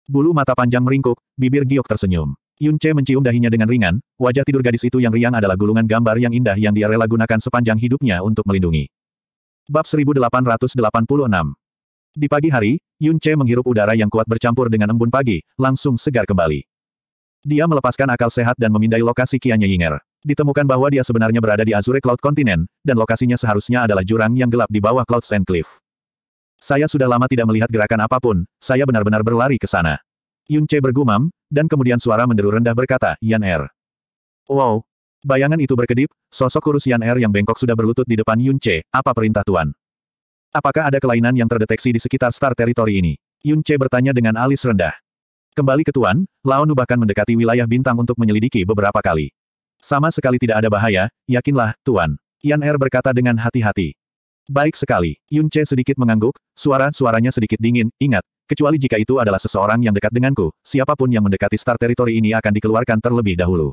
Bulu mata panjang meringkuk, bibir giok tersenyum. Yun Che mencium dahinya dengan ringan, wajah tidur gadis itu yang riang adalah gulungan gambar yang indah yang dia rela gunakan sepanjang hidupnya untuk melindungi. Bab 1886 Di pagi hari, Yun Che menghirup udara yang kuat bercampur dengan embun pagi, langsung segar kembali. Dia melepaskan akal sehat dan memindai lokasi Kianya Yinger. Ditemukan bahwa dia sebenarnya berada di Azure Cloud Continent, dan lokasinya seharusnya adalah jurang yang gelap di bawah Cloud Sand Cliff. Saya sudah lama tidak melihat gerakan apapun, saya benar-benar berlari ke sana. Yun Che bergumam, dan kemudian suara menderu rendah berkata, Yan Er. Wow. Bayangan itu berkedip, sosok kurus Yan Er yang bengkok sudah berlutut di depan Yun Che, apa perintah Tuan? Apakah ada kelainan yang terdeteksi di sekitar star Territory ini? Yun Che bertanya dengan alis rendah. Kembali ke Tuan, Lao Nu bahkan mendekati wilayah bintang untuk menyelidiki beberapa kali. Sama sekali tidak ada bahaya, yakinlah, Tuan. Yan Er berkata dengan hati-hati. Baik sekali, Yun Che sedikit mengangguk, suara-suaranya sedikit dingin, ingat, kecuali jika itu adalah seseorang yang dekat denganku, siapapun yang mendekati star teritori ini akan dikeluarkan terlebih dahulu.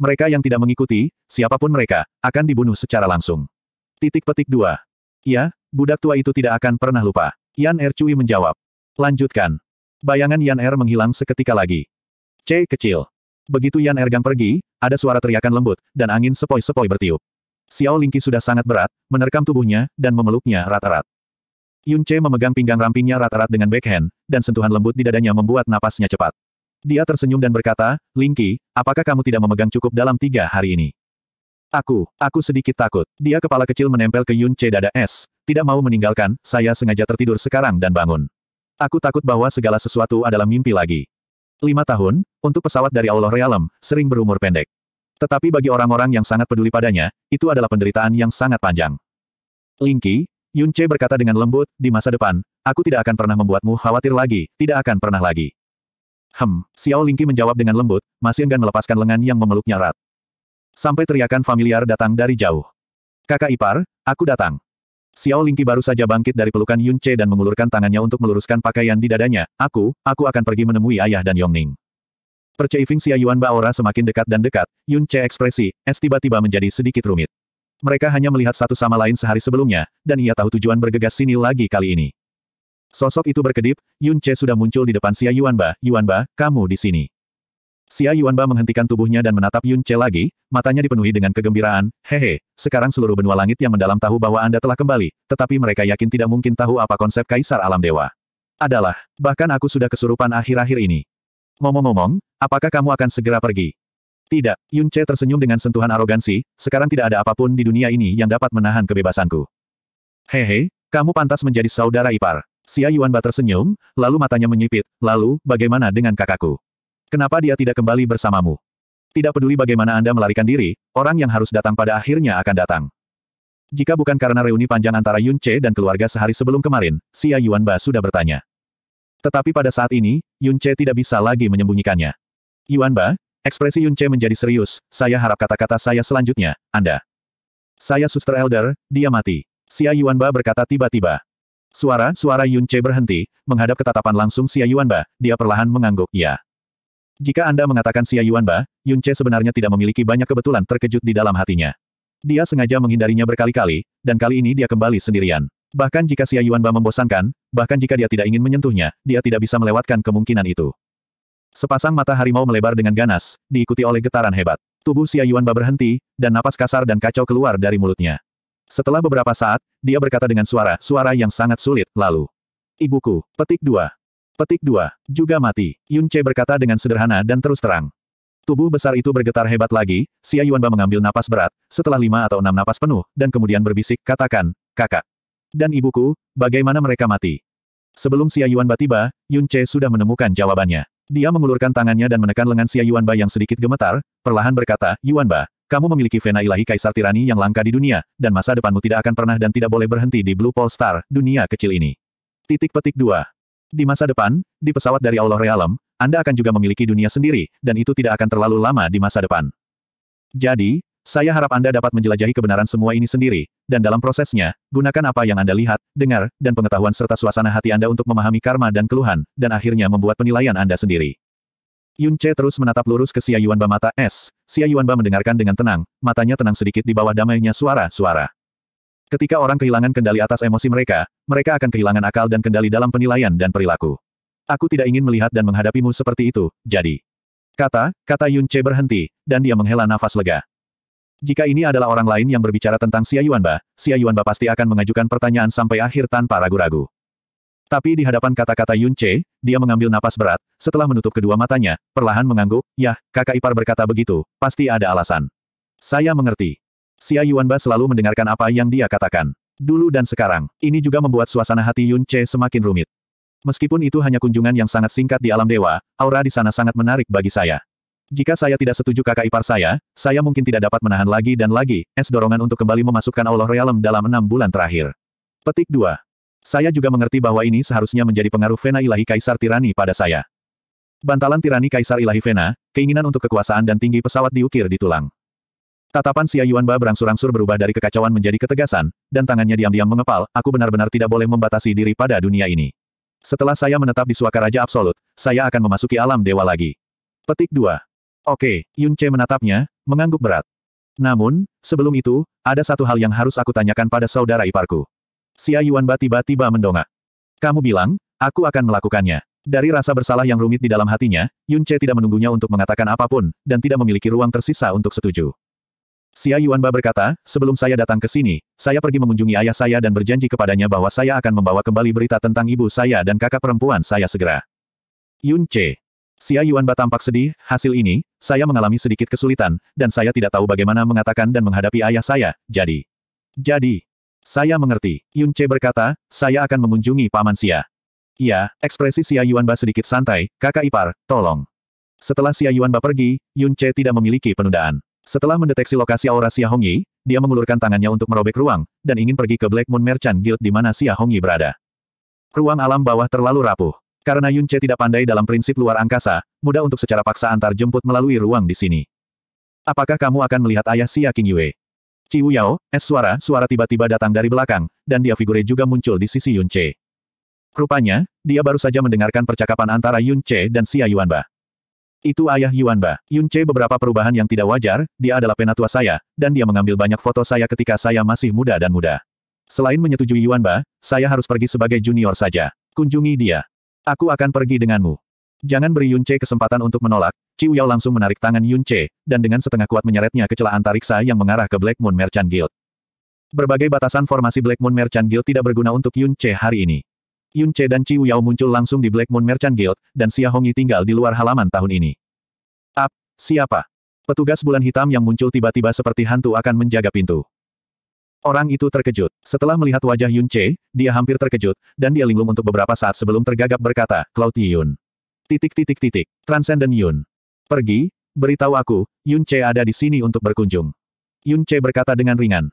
Mereka yang tidak mengikuti, siapapun mereka, akan dibunuh secara langsung. Titik petik dua. Ya, budak tua itu tidak akan pernah lupa. Yan Er Cui menjawab. Lanjutkan. Bayangan Yan Er menghilang seketika lagi. C kecil. Begitu Yan Er Gang pergi, ada suara teriakan lembut, dan angin sepoi-sepoi bertiup. Xiao Lingqi sudah sangat berat, menerkam tubuhnya, dan memeluknya rata rat Yun Che memegang pinggang rampingnya rata rat dengan backhand, dan sentuhan lembut di dadanya membuat napasnya cepat. Dia tersenyum dan berkata, Lingqi, apakah kamu tidak memegang cukup dalam tiga hari ini? Aku, aku sedikit takut. Dia kepala kecil menempel ke Yun Che dada es, tidak mau meninggalkan, saya sengaja tertidur sekarang dan bangun. Aku takut bahwa segala sesuatu adalah mimpi lagi. Lima tahun, untuk pesawat dari Allah Realem, sering berumur pendek. Tetapi bagi orang-orang yang sangat peduli padanya, itu adalah penderitaan yang sangat panjang. Lingki, Yun Che berkata dengan lembut, di masa depan, aku tidak akan pernah membuatmu khawatir lagi, tidak akan pernah lagi. Hem, Xiao Lingki menjawab dengan lembut, masih enggan melepaskan lengan yang memeluknya erat. Sampai teriakan familiar datang dari jauh. Kakak ipar, aku datang. Xiao Lingqi baru saja bangkit dari pelukan Yun Che dan mengulurkan tangannya untuk meluruskan pakaian di dadanya, aku, aku akan pergi menemui ayah dan Yongning. Perceiving Xia Yuan Baora semakin dekat dan dekat, Yun Che ekspresi, es tiba-tiba menjadi sedikit rumit. Mereka hanya melihat satu sama lain sehari sebelumnya, dan ia tahu tujuan bergegas sini lagi kali ini. Sosok itu berkedip, Yun Che sudah muncul di depan Xia Yuan Ba, Yuan Ba, kamu di sini. Xia Yuanba menghentikan tubuhnya dan menatap Yun Che lagi, matanya dipenuhi dengan kegembiraan, hehe, sekarang seluruh benua langit yang mendalam tahu bahwa Anda telah kembali, tetapi mereka yakin tidak mungkin tahu apa konsep Kaisar Alam Dewa. Adalah, bahkan aku sudah kesurupan akhir-akhir ini. Ngomong-ngomong, apakah kamu akan segera pergi? Tidak, Yun Che tersenyum dengan sentuhan arogansi, sekarang tidak ada apapun di dunia ini yang dapat menahan kebebasanku. Hehe, kamu pantas menjadi saudara ipar. Xia Yuanba tersenyum, lalu matanya menyipit, lalu, bagaimana dengan kakakku? Kenapa dia tidak kembali bersamamu? Tidak peduli bagaimana Anda melarikan diri, orang yang harus datang pada akhirnya akan datang. Jika bukan karena reuni panjang antara Yun Che dan keluarga sehari sebelum kemarin, Xia Yuan Ba sudah bertanya. Tetapi pada saat ini, Yun Che tidak bisa lagi menyembunyikannya. Yuan Ba, ekspresi Yun Che menjadi serius, saya harap kata-kata saya selanjutnya, Anda. Saya suster elder, dia mati. Xia Yuan Ba berkata tiba-tiba. Suara, suara Yun Che berhenti, menghadap ketatapan langsung Xia Yuan Ba, dia perlahan mengangguk, ya. Jika Anda mengatakan Xia Yuanba, Yun Che sebenarnya tidak memiliki banyak kebetulan terkejut di dalam hatinya. Dia sengaja menghindarinya berkali-kali, dan kali ini dia kembali sendirian. Bahkan jika Xia Yuanba membosankan, bahkan jika dia tidak ingin menyentuhnya, dia tidak bisa melewatkan kemungkinan itu. Sepasang mata harimau melebar dengan ganas, diikuti oleh getaran hebat. Tubuh Xia Yuanba berhenti, dan napas kasar dan kacau keluar dari mulutnya. Setelah beberapa saat, dia berkata dengan suara, suara yang sangat sulit, lalu. Ibuku, petik dua. Petik 2. Juga mati. Yun Che berkata dengan sederhana dan terus terang. Tubuh besar itu bergetar hebat lagi, Xia Yuanba mengambil napas berat, setelah lima atau enam napas penuh, dan kemudian berbisik, katakan, kakak. Dan ibuku, bagaimana mereka mati? Sebelum Xia Yuanba tiba, Yun Che sudah menemukan jawabannya. Dia mengulurkan tangannya dan menekan lengan Xia Yuanba yang sedikit gemetar, perlahan berkata, Yuanba, kamu memiliki vena ilahi kaisar tirani yang langka di dunia, dan masa depanmu tidak akan pernah dan tidak boleh berhenti di Blue Pole Star, dunia kecil ini. Titik petik dua. Di masa depan, di pesawat dari Allah Realem, Anda akan juga memiliki dunia sendiri, dan itu tidak akan terlalu lama di masa depan. Jadi, saya harap Anda dapat menjelajahi kebenaran semua ini sendiri, dan dalam prosesnya, gunakan apa yang Anda lihat, dengar, dan pengetahuan serta suasana hati Anda untuk memahami karma dan keluhan, dan akhirnya membuat penilaian Anda sendiri. Yun Che terus menatap lurus ke Xia Yuanba mata es, Xia Yuan Yuanba mendengarkan dengan tenang, matanya tenang sedikit di bawah damainya suara-suara. Ketika orang kehilangan kendali atas emosi mereka, mereka akan kehilangan akal dan kendali dalam penilaian dan perilaku. Aku tidak ingin melihat dan menghadapimu seperti itu, jadi. Kata, kata Yun Che berhenti, dan dia menghela nafas lega. Jika ini adalah orang lain yang berbicara tentang Xia Yuanba, Xia Yuanba pasti akan mengajukan pertanyaan sampai akhir tanpa ragu-ragu. Tapi di hadapan kata-kata Yun Che, dia mengambil napas berat, setelah menutup kedua matanya, perlahan mengangguk, yah, kakak ipar berkata begitu, pasti ada alasan. Saya mengerti. Xia Yuanba selalu mendengarkan apa yang dia katakan. Dulu dan sekarang, ini juga membuat suasana hati Yun Che semakin rumit. Meskipun itu hanya kunjungan yang sangat singkat di alam dewa, aura di sana sangat menarik bagi saya. Jika saya tidak setuju kakak ipar saya, saya mungkin tidak dapat menahan lagi dan lagi, es dorongan untuk kembali memasukkan Allah Realm dalam enam bulan terakhir. Petik 2. Saya juga mengerti bahwa ini seharusnya menjadi pengaruh Vena Ilahi Kaisar Tirani pada saya. Bantalan tirani Kaisar Ilahi Vena, keinginan untuk kekuasaan dan tinggi pesawat diukir di tulang. Tatapan Xia Yuanba berangsur-angsur berubah dari kekacauan menjadi ketegasan, dan tangannya diam-diam mengepal, aku benar-benar tidak boleh membatasi diri pada dunia ini. Setelah saya menetap di suaka Raja Absolut, saya akan memasuki alam dewa lagi. Petik 2. Oke, Yun Che menatapnya, mengangguk berat. Namun, sebelum itu, ada satu hal yang harus aku tanyakan pada saudara iparku. Xia Yuanba tiba-tiba mendongak. Kamu bilang, aku akan melakukannya. Dari rasa bersalah yang rumit di dalam hatinya, Yun Che tidak menunggunya untuk mengatakan apapun, dan tidak memiliki ruang tersisa untuk setuju. Xia Yuanba berkata, sebelum saya datang ke sini, saya pergi mengunjungi ayah saya dan berjanji kepadanya bahwa saya akan membawa kembali berita tentang ibu saya dan kakak perempuan saya segera. Yun Che. Xia Yuanba tampak sedih, hasil ini, saya mengalami sedikit kesulitan, dan saya tidak tahu bagaimana mengatakan dan menghadapi ayah saya, jadi. Jadi. Saya mengerti, Yun Che berkata, saya akan mengunjungi Paman Xia. Ya, ekspresi Xia Yuanba sedikit santai, kakak ipar, tolong. Setelah Xia Yuanba pergi, Yun Che tidak memiliki penundaan. Setelah mendeteksi lokasi aura Xia Hongyi, dia mengulurkan tangannya untuk merobek ruang, dan ingin pergi ke Black Moon Merchant Guild di mana Xia Hongyi berada. Ruang alam bawah terlalu rapuh. Karena Yun Che tidak pandai dalam prinsip luar angkasa, mudah untuk secara paksa antar jemput melalui ruang di sini. Apakah kamu akan melihat ayah Xia King Yue? Ciu Wu Yao, es suara, suara tiba-tiba datang dari belakang, dan dia figure juga muncul di sisi Yun Che. Rupanya, dia baru saja mendengarkan percakapan antara Yun Che dan Xia Yuanba. Itu ayah Yuan Ba. Yun Che beberapa perubahan yang tidak wajar, dia adalah penatua saya, dan dia mengambil banyak foto saya ketika saya masih muda dan muda. Selain menyetujui Yuan Ba, saya harus pergi sebagai junior saja. Kunjungi dia. Aku akan pergi denganmu. Jangan beri Yun Che kesempatan untuk menolak, Ciu Yao langsung menarik tangan Yun Che, dan dengan setengah kuat menyeretnya ke celah antariksa yang mengarah ke Black Moon Merchant Guild. Berbagai batasan formasi Black Moon Merchant Guild tidak berguna untuk Yun Che hari ini. Yun Che dan Chi Yao muncul langsung di Black Moon Merchant Guild, dan Xia Hongyi tinggal di luar halaman tahun ini. Ap, siapa? Petugas bulan hitam yang muncul tiba-tiba seperti hantu akan menjaga pintu. Orang itu terkejut. Setelah melihat wajah Yun Che, dia hampir terkejut, dan dia linglung untuk beberapa saat sebelum tergagap berkata, Cloud Yun. Titik titik titik. Transcendent Yun. Pergi, beritahu aku, Yun Che ada di sini untuk berkunjung. Yun Che berkata dengan ringan.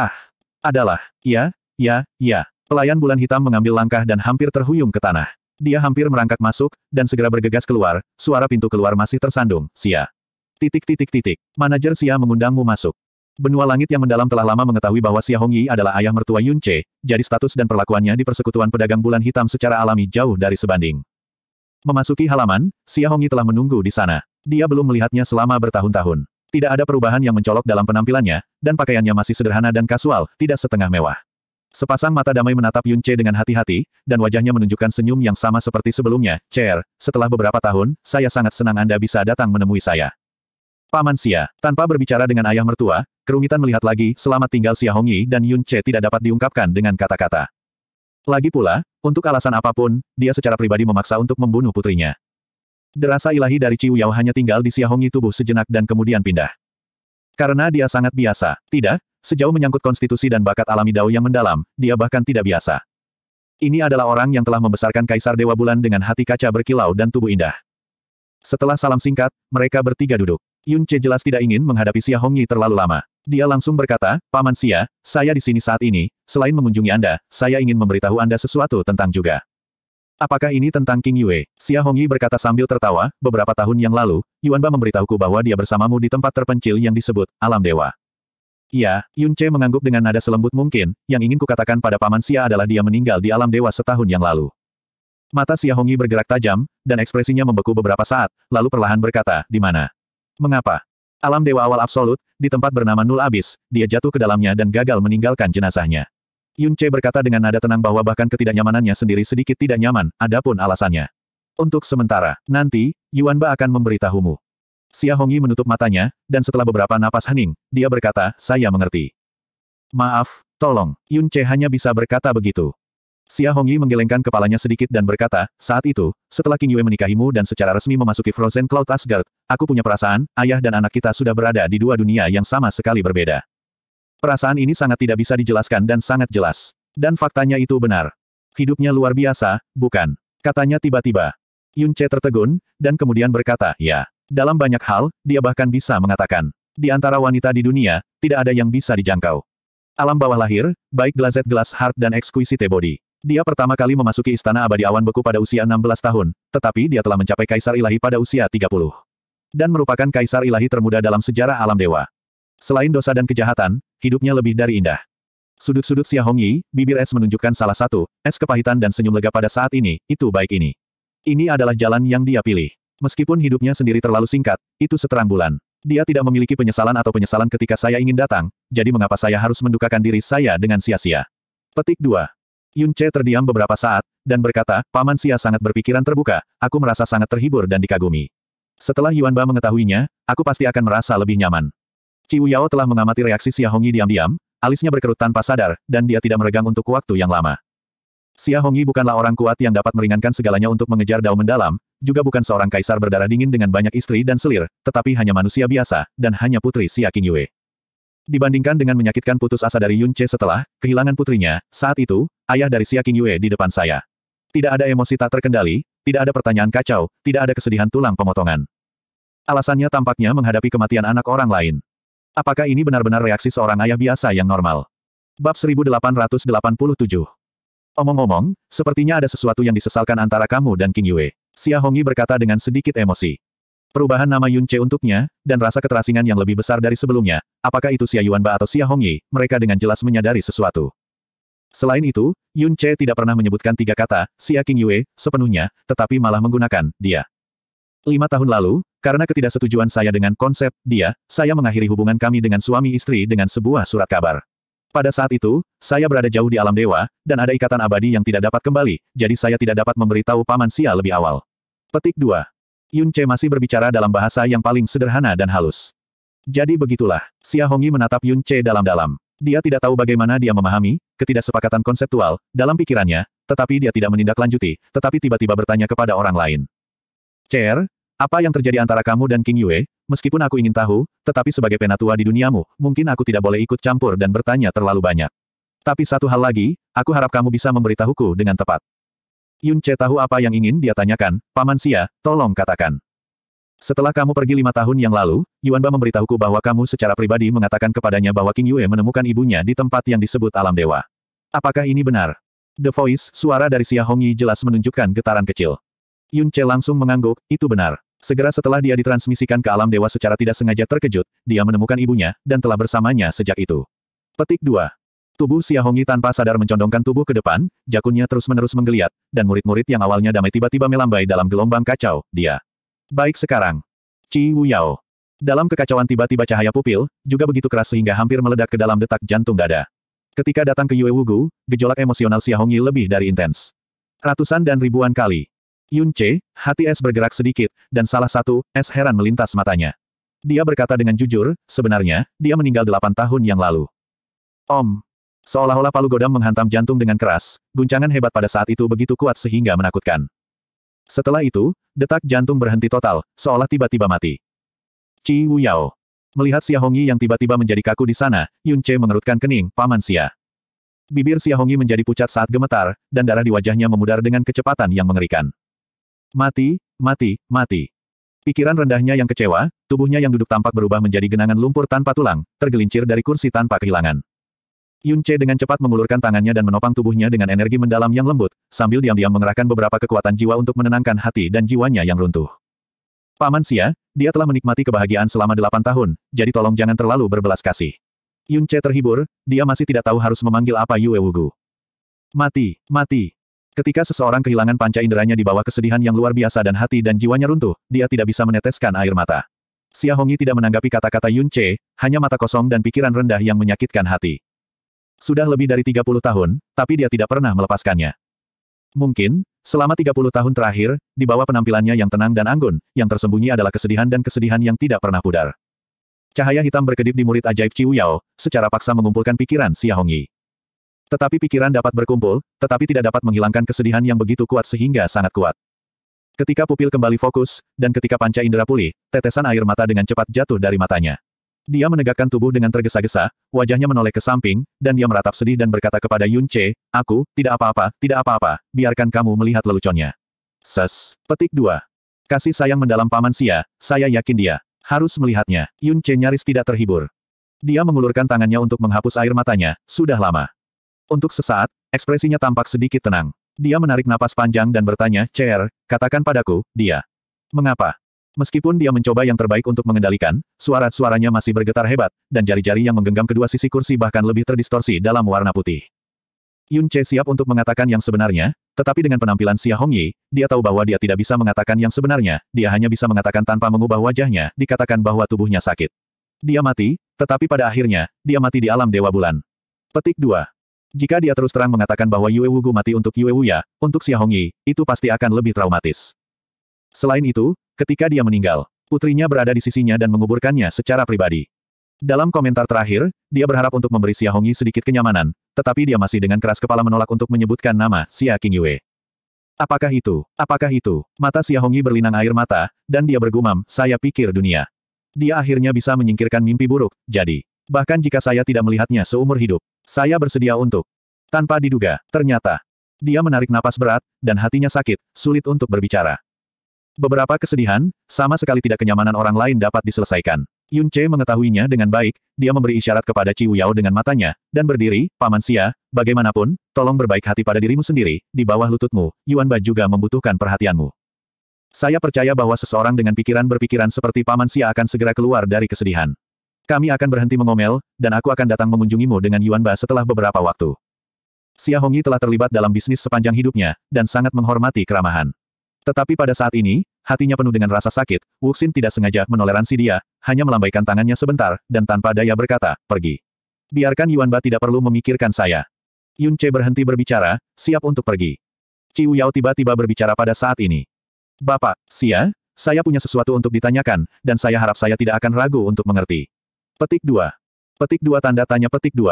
Ah, adalah, ya, ya, ya. Pelayan bulan hitam mengambil langkah dan hampir terhuyung ke tanah. Dia hampir merangkak masuk, dan segera bergegas keluar, suara pintu keluar masih tersandung, Sia. Titik titik titik, manajer Sia mengundangmu masuk. Benua langit yang mendalam telah lama mengetahui bahwa Xia Hongyi adalah ayah mertua Yun Che, jadi status dan perlakuannya di persekutuan pedagang bulan hitam secara alami jauh dari sebanding. Memasuki halaman, Xia Hongyi telah menunggu di sana. Dia belum melihatnya selama bertahun-tahun. Tidak ada perubahan yang mencolok dalam penampilannya, dan pakaiannya masih sederhana dan kasual, tidak setengah mewah. Sepasang mata damai menatap Yun Che dengan hati-hati, dan wajahnya menunjukkan senyum yang sama seperti sebelumnya. Cher, setelah beberapa tahun, saya sangat senang Anda bisa datang menemui saya. Paman Xia, tanpa berbicara dengan ayah mertua, kerumitan melihat lagi, selamat tinggal Xia Hongyi dan Yun Che tidak dapat diungkapkan dengan kata-kata. Lagi pula, untuk alasan apapun, dia secara pribadi memaksa untuk membunuh putrinya. Derasa ilahi dari Ciu Yao hanya tinggal di Xia Hongyi tubuh sejenak dan kemudian pindah. Karena dia sangat biasa. Tidak, sejauh menyangkut konstitusi dan bakat alami Dao yang mendalam, dia bahkan tidak biasa. Ini adalah orang yang telah membesarkan Kaisar Dewa Bulan dengan hati kaca berkilau dan tubuh indah. Setelah salam singkat, mereka bertiga duduk. Yun Che jelas tidak ingin menghadapi Xia Hongyi terlalu lama. Dia langsung berkata, Paman Xia, saya di sini saat ini, selain mengunjungi Anda, saya ingin memberitahu Anda sesuatu tentang juga. Apakah ini tentang King Yue? Xia Hongyi berkata sambil tertawa, beberapa tahun yang lalu, Yuanba memberitahuku bahwa dia bersamamu di tempat terpencil yang disebut Alam Dewa. Iya, Yun Che mengangguk dengan nada selembut mungkin, yang ingin kukatakan pada paman Xia adalah dia meninggal di Alam Dewa setahun yang lalu. Mata Xia Hongyi bergerak tajam, dan ekspresinya membeku beberapa saat, lalu perlahan berkata, di mana? Mengapa? Alam Dewa awal absolut, di tempat bernama Nul Abis, dia jatuh ke dalamnya dan gagal meninggalkan jenazahnya. Yun Che berkata dengan nada tenang bahwa bahkan ketidaknyamanannya sendiri sedikit tidak nyaman, adapun alasannya. Untuk sementara, nanti, Yuan Ba akan memberitahumu. Xia Hongyi menutup matanya, dan setelah beberapa napas hening, dia berkata, saya mengerti. Maaf, tolong, Yun Che hanya bisa berkata begitu. Xia Hongyi menggelengkan kepalanya sedikit dan berkata, saat itu, setelah King Yue menikahimu dan secara resmi memasuki Frozen Cloud Asgard, aku punya perasaan, ayah dan anak kita sudah berada di dua dunia yang sama sekali berbeda. Perasaan ini sangat tidak bisa dijelaskan dan sangat jelas. Dan faktanya itu benar. Hidupnya luar biasa, bukan? Katanya tiba-tiba. Yunche tertegun, dan kemudian berkata, ya. Dalam banyak hal, dia bahkan bisa mengatakan. Di antara wanita di dunia, tidak ada yang bisa dijangkau. Alam bawah lahir, baik glazed glass heart dan exquisite body. Dia pertama kali memasuki istana abadi awan beku pada usia 16 tahun, tetapi dia telah mencapai kaisar ilahi pada usia 30. Dan merupakan kaisar ilahi termuda dalam sejarah alam dewa. Selain dosa dan kejahatan, hidupnya lebih dari indah. Sudut-sudut Xia Hongyi, bibir es menunjukkan salah satu, es kepahitan dan senyum lega pada saat ini, itu baik ini. Ini adalah jalan yang dia pilih. Meskipun hidupnya sendiri terlalu singkat, itu seterang bulan. Dia tidak memiliki penyesalan atau penyesalan ketika saya ingin datang, jadi mengapa saya harus mendukakan diri saya dengan sia-sia. Petik 2. Yun Che terdiam beberapa saat, dan berkata, Paman Xia sangat berpikiran terbuka, aku merasa sangat terhibur dan dikagumi. Setelah Yuan Ba mengetahuinya, aku pasti akan merasa lebih nyaman. Ciu Yao telah mengamati reaksi Xia Hongyi diam-diam, alisnya berkerut tanpa sadar, dan dia tidak meregang untuk waktu yang lama. Xia Hongyi bukanlah orang kuat yang dapat meringankan segalanya untuk mengejar dao mendalam, juga bukan seorang kaisar berdarah dingin dengan banyak istri dan selir, tetapi hanya manusia biasa, dan hanya putri Xia King Yue. Dibandingkan dengan menyakitkan putus asa dari Yun Che setelah kehilangan putrinya, saat itu, ayah dari Xia King Yue di depan saya. Tidak ada emosi tak terkendali, tidak ada pertanyaan kacau, tidak ada kesedihan tulang pemotongan. Alasannya tampaknya menghadapi kematian anak orang lain. Apakah ini benar-benar reaksi seorang ayah biasa yang normal? Bab 1887 Omong-omong, sepertinya ada sesuatu yang disesalkan antara kamu dan King Yue. Xia Hongyi berkata dengan sedikit emosi. Perubahan nama Yun Che untuknya, dan rasa keterasingan yang lebih besar dari sebelumnya, apakah itu Xia Yuan Ba atau Xia Hongyi, mereka dengan jelas menyadari sesuatu. Selain itu, Yun Che tidak pernah menyebutkan tiga kata, Xia King Yue, sepenuhnya, tetapi malah menggunakan, dia. Lima tahun lalu, karena ketidaksetujuan saya dengan konsep dia, saya mengakhiri hubungan kami dengan suami istri dengan sebuah surat kabar. Pada saat itu, saya berada jauh di alam dewa, dan ada ikatan abadi yang tidak dapat kembali, jadi saya tidak dapat memberitahu Paman Sia lebih awal. Petik 2. Yun Che masih berbicara dalam bahasa yang paling sederhana dan halus. Jadi begitulah, Xia Hongyi menatap Yun Che dalam-dalam. Dia tidak tahu bagaimana dia memahami, ketidaksepakatan konseptual, dalam pikirannya, tetapi dia tidak menindaklanjuti, tetapi tiba-tiba bertanya kepada orang lain. Cer, apa yang terjadi antara kamu dan King Yue, meskipun aku ingin tahu, tetapi sebagai penatua di duniamu, mungkin aku tidak boleh ikut campur dan bertanya terlalu banyak. Tapi satu hal lagi, aku harap kamu bisa memberitahuku dengan tepat. Yun Che tahu apa yang ingin dia tanyakan, Paman Sia, tolong katakan. Setelah kamu pergi lima tahun yang lalu, Yuanba memberitahuku bahwa kamu secara pribadi mengatakan kepadanya bahwa King Yue menemukan ibunya di tempat yang disebut alam dewa. Apakah ini benar? The Voice, suara dari Xia Hongyi jelas menunjukkan getaran kecil. Yun Che langsung mengangguk, itu benar. Segera setelah dia ditransmisikan ke alam dewa secara tidak sengaja terkejut, dia menemukan ibunya, dan telah bersamanya sejak itu. Petik 2. Tubuh Hongyi tanpa sadar mencondongkan tubuh ke depan, jakunnya terus-menerus menggeliat, dan murid-murid yang awalnya damai tiba-tiba melambai dalam gelombang kacau, dia. Baik sekarang. Ci Wu Yao. Dalam kekacauan tiba-tiba cahaya pupil, juga begitu keras sehingga hampir meledak ke dalam detak jantung dada. Ketika datang ke Yue Wugu, gejolak emosional Xia Hongyi lebih dari intens. Ratusan dan ribuan kali. Yun Che, hati Es bergerak sedikit, dan salah satu, Es heran melintas matanya. Dia berkata dengan jujur, sebenarnya, dia meninggal delapan tahun yang lalu. Om. Seolah-olah palu godam menghantam jantung dengan keras, guncangan hebat pada saat itu begitu kuat sehingga menakutkan. Setelah itu, detak jantung berhenti total, seolah tiba-tiba mati. Ci Wu Yao. Melihat Xia Hongyi yang tiba-tiba menjadi kaku di sana, Yun Che mengerutkan kening, paman Xia. Bibir Xia Hongyi menjadi pucat saat gemetar, dan darah di wajahnya memudar dengan kecepatan yang mengerikan. Mati, mati, mati. Pikiran rendahnya yang kecewa, tubuhnya yang duduk tampak berubah menjadi genangan lumpur tanpa tulang, tergelincir dari kursi tanpa kehilangan. Yun Che dengan cepat mengulurkan tangannya dan menopang tubuhnya dengan energi mendalam yang lembut, sambil diam-diam mengerahkan beberapa kekuatan jiwa untuk menenangkan hati dan jiwanya yang runtuh. Paman Sia, dia telah menikmati kebahagiaan selama delapan tahun, jadi tolong jangan terlalu berbelas kasih. Yun Che terhibur, dia masih tidak tahu harus memanggil apa Yue Wugu. Mati, mati, Ketika seseorang kehilangan panca inderanya di bawah kesedihan yang luar biasa dan hati dan jiwanya runtuh, dia tidak bisa meneteskan air mata. Xia Hongyi tidak menanggapi kata-kata Yun Che, hanya mata kosong dan pikiran rendah yang menyakitkan hati. Sudah lebih dari 30 tahun, tapi dia tidak pernah melepaskannya. Mungkin, selama 30 tahun terakhir, di bawah penampilannya yang tenang dan anggun, yang tersembunyi adalah kesedihan dan kesedihan yang tidak pernah pudar. Cahaya hitam berkedip di murid ajaib Ciu Yao, secara paksa mengumpulkan pikiran Xia Hongyi. Tetapi pikiran dapat berkumpul, tetapi tidak dapat menghilangkan kesedihan yang begitu kuat sehingga sangat kuat. Ketika pupil kembali fokus, dan ketika panca indera pulih, tetesan air mata dengan cepat jatuh dari matanya. Dia menegakkan tubuh dengan tergesa-gesa, wajahnya menoleh ke samping, dan dia meratap sedih dan berkata kepada Yun Che, Aku, tidak apa-apa, tidak apa-apa, biarkan kamu melihat leluconnya. Ses. Petik dua. Kasih sayang mendalam Paman Sia, saya yakin dia. Harus melihatnya. Yun Che nyaris tidak terhibur. Dia mengulurkan tangannya untuk menghapus air matanya, sudah lama. Untuk sesaat, ekspresinya tampak sedikit tenang. Dia menarik napas panjang dan bertanya, Cher, katakan padaku, dia. Mengapa? Meskipun dia mencoba yang terbaik untuk mengendalikan, suara-suaranya masih bergetar hebat, dan jari-jari yang menggenggam kedua sisi kursi bahkan lebih terdistorsi dalam warna putih. Yun Che siap untuk mengatakan yang sebenarnya, tetapi dengan penampilan Xia Hongyi, dia tahu bahwa dia tidak bisa mengatakan yang sebenarnya, dia hanya bisa mengatakan tanpa mengubah wajahnya, dikatakan bahwa tubuhnya sakit. Dia mati, tetapi pada akhirnya, dia mati di alam Dewa Bulan. Petik 2. Jika dia terus terang mengatakan bahwa Yue Wugu mati untuk Yue Wuya, untuk Xia Hongyi, itu pasti akan lebih traumatis. Selain itu, ketika dia meninggal, putrinya berada di sisinya dan menguburkannya secara pribadi. Dalam komentar terakhir, dia berharap untuk memberi Xia Hongyi sedikit kenyamanan, tetapi dia masih dengan keras kepala menolak untuk menyebutkan nama Xia King Yue. Apakah itu? Apakah itu? Mata Xia Hongyi berlinang air mata, dan dia bergumam, saya pikir dunia. Dia akhirnya bisa menyingkirkan mimpi buruk, jadi. Bahkan jika saya tidak melihatnya seumur hidup, saya bersedia untuk. Tanpa diduga, ternyata. Dia menarik napas berat, dan hatinya sakit, sulit untuk berbicara. Beberapa kesedihan, sama sekali tidak kenyamanan orang lain dapat diselesaikan. Yun Che mengetahuinya dengan baik, dia memberi isyarat kepada Ci Yao dengan matanya, dan berdiri, Paman Xia, bagaimanapun, tolong berbaik hati pada dirimu sendiri, di bawah lututmu, Yuan Ba juga membutuhkan perhatianmu. Saya percaya bahwa seseorang dengan pikiran berpikiran seperti Paman Xia akan segera keluar dari kesedihan. Kami akan berhenti mengomel, dan aku akan datang mengunjungimu dengan Yuan Ba setelah beberapa waktu. Xia Hongyi telah terlibat dalam bisnis sepanjang hidupnya, dan sangat menghormati keramahan. Tetapi pada saat ini, hatinya penuh dengan rasa sakit, Wu Xin tidak sengaja menoleransi dia, hanya melambaikan tangannya sebentar, dan tanpa daya berkata, pergi. Biarkan Yuan Ba tidak perlu memikirkan saya. Yun Che berhenti berbicara, siap untuk pergi. Ciu Yao tiba-tiba berbicara pada saat ini. Bapak, Xia, saya punya sesuatu untuk ditanyakan, dan saya harap saya tidak akan ragu untuk mengerti. Petik 2. Petik 2 tanda tanya petik 2.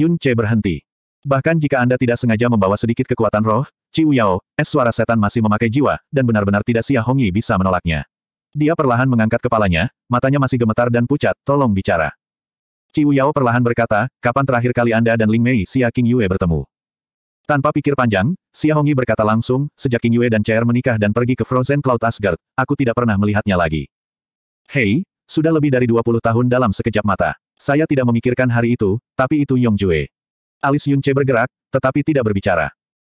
Yun C berhenti. Bahkan jika Anda tidak sengaja membawa sedikit kekuatan roh, Ci Yao, es suara setan masih memakai jiwa, dan benar-benar tidak Xia Hongyi bisa menolaknya. Dia perlahan mengangkat kepalanya, matanya masih gemetar dan pucat, tolong bicara. Ci Yao perlahan berkata, kapan terakhir kali Anda dan Ling Mei Xia King Yue bertemu? Tanpa pikir panjang, Xia Hongyi berkata langsung, sejak King Yue dan Cher menikah dan pergi ke Frozen Cloud Asgard, aku tidak pernah melihatnya lagi. Hei, sudah lebih dari 20 tahun dalam sekejap mata. Saya tidak memikirkan hari itu, tapi itu Yong Jue. Alis Yun Che bergerak, tetapi tidak berbicara.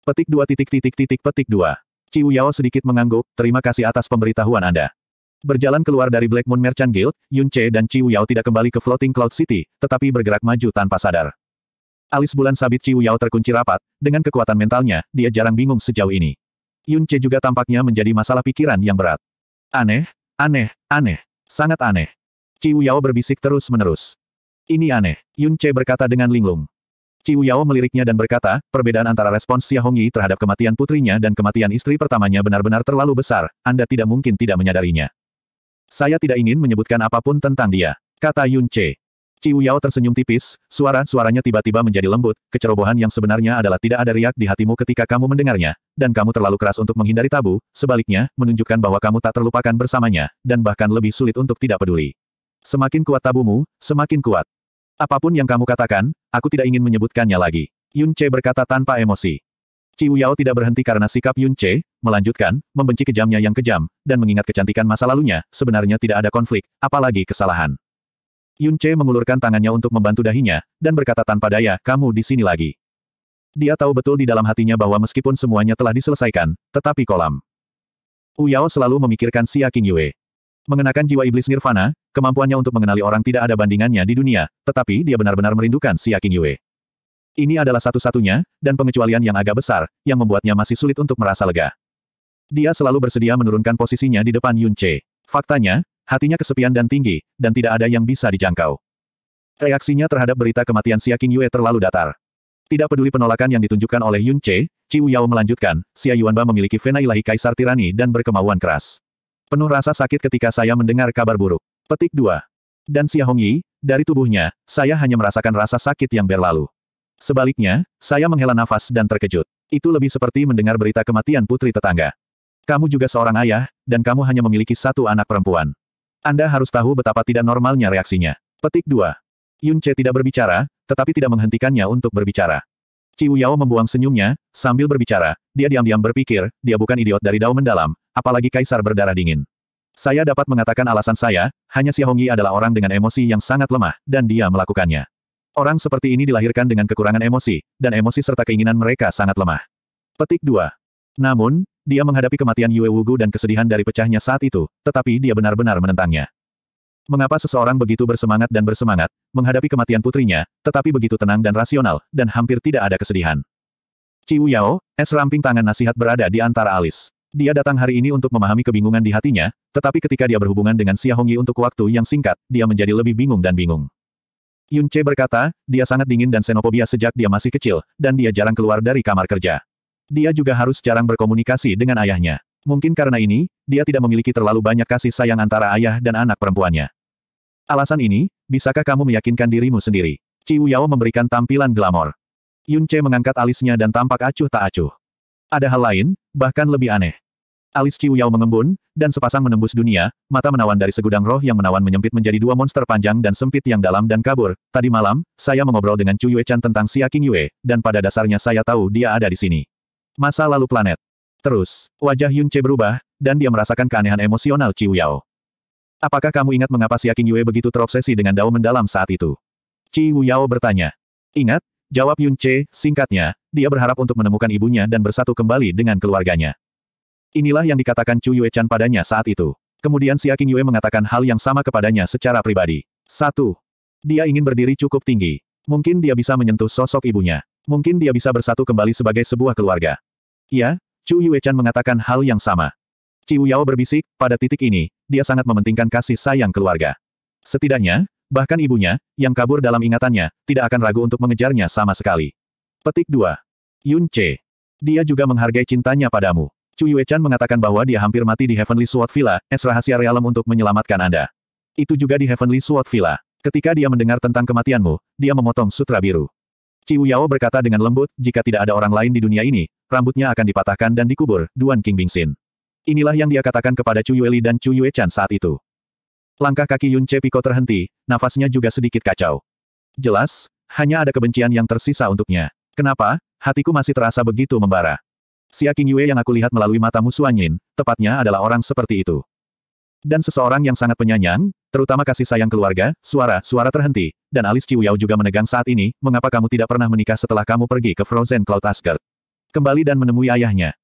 Petik dua titik titik titik petik dua. Ciu Yao sedikit mengangguk, terima kasih atas pemberitahuan Anda. Berjalan keluar dari Black Moon Merchant Guild, Yun Che dan Ciu Yao tidak kembali ke Floating Cloud City, tetapi bergerak maju tanpa sadar. Alis bulan sabit Ciu Yao terkunci rapat, dengan kekuatan mentalnya, dia jarang bingung sejauh ini. Yun Che juga tampaknya menjadi masalah pikiran yang berat. Aneh, aneh, aneh. Sangat aneh. Ciu Yao berbisik terus-menerus. Ini aneh, Yun Che berkata dengan linglung. Ciu Yao meliriknya dan berkata, perbedaan antara respons Xia Hongyi terhadap kematian putrinya dan kematian istri pertamanya benar-benar terlalu besar, Anda tidak mungkin tidak menyadarinya. Saya tidak ingin menyebutkan apapun tentang dia, kata Yun Che. Ciu Yao tersenyum tipis, suara-suaranya tiba-tiba menjadi lembut, kecerobohan yang sebenarnya adalah tidak ada riak di hatimu ketika kamu mendengarnya, dan kamu terlalu keras untuk menghindari tabu, sebaliknya, menunjukkan bahwa kamu tak terlupakan bersamanya, dan bahkan lebih sulit untuk tidak peduli. Semakin kuat tabumu, semakin kuat. Apapun yang kamu katakan, aku tidak ingin menyebutkannya lagi. Yun Che berkata tanpa emosi. Ciu Yao tidak berhenti karena sikap Yun Che, melanjutkan, membenci kejamnya yang kejam, dan mengingat kecantikan masa lalunya, sebenarnya tidak ada konflik, apalagi kesalahan. Yun Che mengulurkan tangannya untuk membantu dahinya, dan berkata tanpa daya, kamu di sini lagi. Dia tahu betul di dalam hatinya bahwa meskipun semuanya telah diselesaikan, tetapi kolam. Uyao selalu memikirkan si Aking Yue. Mengenakan jiwa iblis nirvana, kemampuannya untuk mengenali orang tidak ada bandingannya di dunia, tetapi dia benar-benar merindukan si Aking Yue. Ini adalah satu-satunya, dan pengecualian yang agak besar, yang membuatnya masih sulit untuk merasa lega. Dia selalu bersedia menurunkan posisinya di depan Yun Che. Faktanya, Hatinya kesepian dan tinggi, dan tidak ada yang bisa dijangkau. Reaksinya terhadap berita kematian Xia King Yue terlalu datar. Tidak peduli penolakan yang ditunjukkan oleh Yun Che, Ciu Yao melanjutkan, Xia Yuanba memiliki vena ilahi kaisar tirani dan berkemauan keras. Penuh rasa sakit ketika saya mendengar kabar buruk. Petik 2. Dan Xia Hongyi, dari tubuhnya, saya hanya merasakan rasa sakit yang berlalu. Sebaliknya, saya menghela nafas dan terkejut. Itu lebih seperti mendengar berita kematian putri tetangga. Kamu juga seorang ayah, dan kamu hanya memiliki satu anak perempuan. Anda harus tahu betapa tidak normalnya reaksinya. Petik 2. Yun Che tidak berbicara, tetapi tidak menghentikannya untuk berbicara. Ciu Yao membuang senyumnya, sambil berbicara, dia diam-diam berpikir, dia bukan idiot dari dao mendalam, apalagi kaisar berdarah dingin. Saya dapat mengatakan alasan saya, hanya Xia Hongyi adalah orang dengan emosi yang sangat lemah, dan dia melakukannya. Orang seperti ini dilahirkan dengan kekurangan emosi, dan emosi serta keinginan mereka sangat lemah. Petik 2. Namun, dia menghadapi kematian Yue Wugu dan kesedihan dari pecahnya saat itu, tetapi dia benar-benar menentangnya. Mengapa seseorang begitu bersemangat dan bersemangat, menghadapi kematian putrinya, tetapi begitu tenang dan rasional, dan hampir tidak ada kesedihan? Ciu Yao, es ramping tangan nasihat berada di antara alis. Dia datang hari ini untuk memahami kebingungan di hatinya, tetapi ketika dia berhubungan dengan Xia Hongyi untuk waktu yang singkat, dia menjadi lebih bingung dan bingung. Yun Che berkata, dia sangat dingin dan xenophobia sejak dia masih kecil, dan dia jarang keluar dari kamar kerja dia juga harus jarang berkomunikasi dengan ayahnya. Mungkin karena ini, dia tidak memiliki terlalu banyak kasih sayang antara ayah dan anak perempuannya. Alasan ini, bisakah kamu meyakinkan dirimu sendiri? Ciu Yao memberikan tampilan glamor. Yun Che mengangkat alisnya dan tampak acuh tak acuh. Ada hal lain, bahkan lebih aneh. Alis Ciu Yao mengembun, dan sepasang menembus dunia, mata menawan dari segudang roh yang menawan menyempit menjadi dua monster panjang dan sempit yang dalam dan kabur. Tadi malam, saya mengobrol dengan Chu Yue Chan tentang Xia King Yue, dan pada dasarnya saya tahu dia ada di sini. Masa lalu planet. Terus, wajah Yun Che berubah, dan dia merasakan keanehan emosional Ciu Yao. Apakah kamu ingat mengapa Siaking Yue begitu terobsesi dengan dao mendalam saat itu? Ciu Yao bertanya. Ingat, jawab Yun Che, singkatnya, dia berharap untuk menemukan ibunya dan bersatu kembali dengan keluarganya. Inilah yang dikatakan Chu Yue Chan padanya saat itu. Kemudian Siaking Yue mengatakan hal yang sama kepadanya secara pribadi. Satu, Dia ingin berdiri cukup tinggi. Mungkin dia bisa menyentuh sosok ibunya. Mungkin dia bisa bersatu kembali sebagai sebuah keluarga. Ya, Chu Yuechan mengatakan hal yang sama. Chiu Yao berbisik, pada titik ini, dia sangat mementingkan kasih sayang keluarga. Setidaknya, bahkan ibunya, yang kabur dalam ingatannya, tidak akan ragu untuk mengejarnya sama sekali. Petik 2. Yun Che. Dia juga menghargai cintanya padamu. Chu Yuechan mengatakan bahwa dia hampir mati di Heavenly Sword Villa, es rahasia realem untuk menyelamatkan Anda. Itu juga di Heavenly Sword Villa. Ketika dia mendengar tentang kematianmu, dia memotong sutra biru. Ciu Yao berkata dengan lembut, jika tidak ada orang lain di dunia ini, rambutnya akan dipatahkan dan dikubur, Duan King Bingsin. Inilah yang dia katakan kepada Chu Yueli dan Chu Yue Chan saat itu. Langkah kaki Yun Che Piko terhenti, nafasnya juga sedikit kacau. Jelas, hanya ada kebencian yang tersisa untuknya. Kenapa? Hatiku masih terasa begitu membara. Xia King Yue yang aku lihat melalui mata musuh Anyin, tepatnya adalah orang seperti itu. Dan seseorang yang sangat penyayang, terutama kasih sayang keluarga, suara-suara terhenti, dan alis Ciuyao juga menegang saat ini, mengapa kamu tidak pernah menikah setelah kamu pergi ke Frozen Cloud Asgard? Kembali dan menemui ayahnya.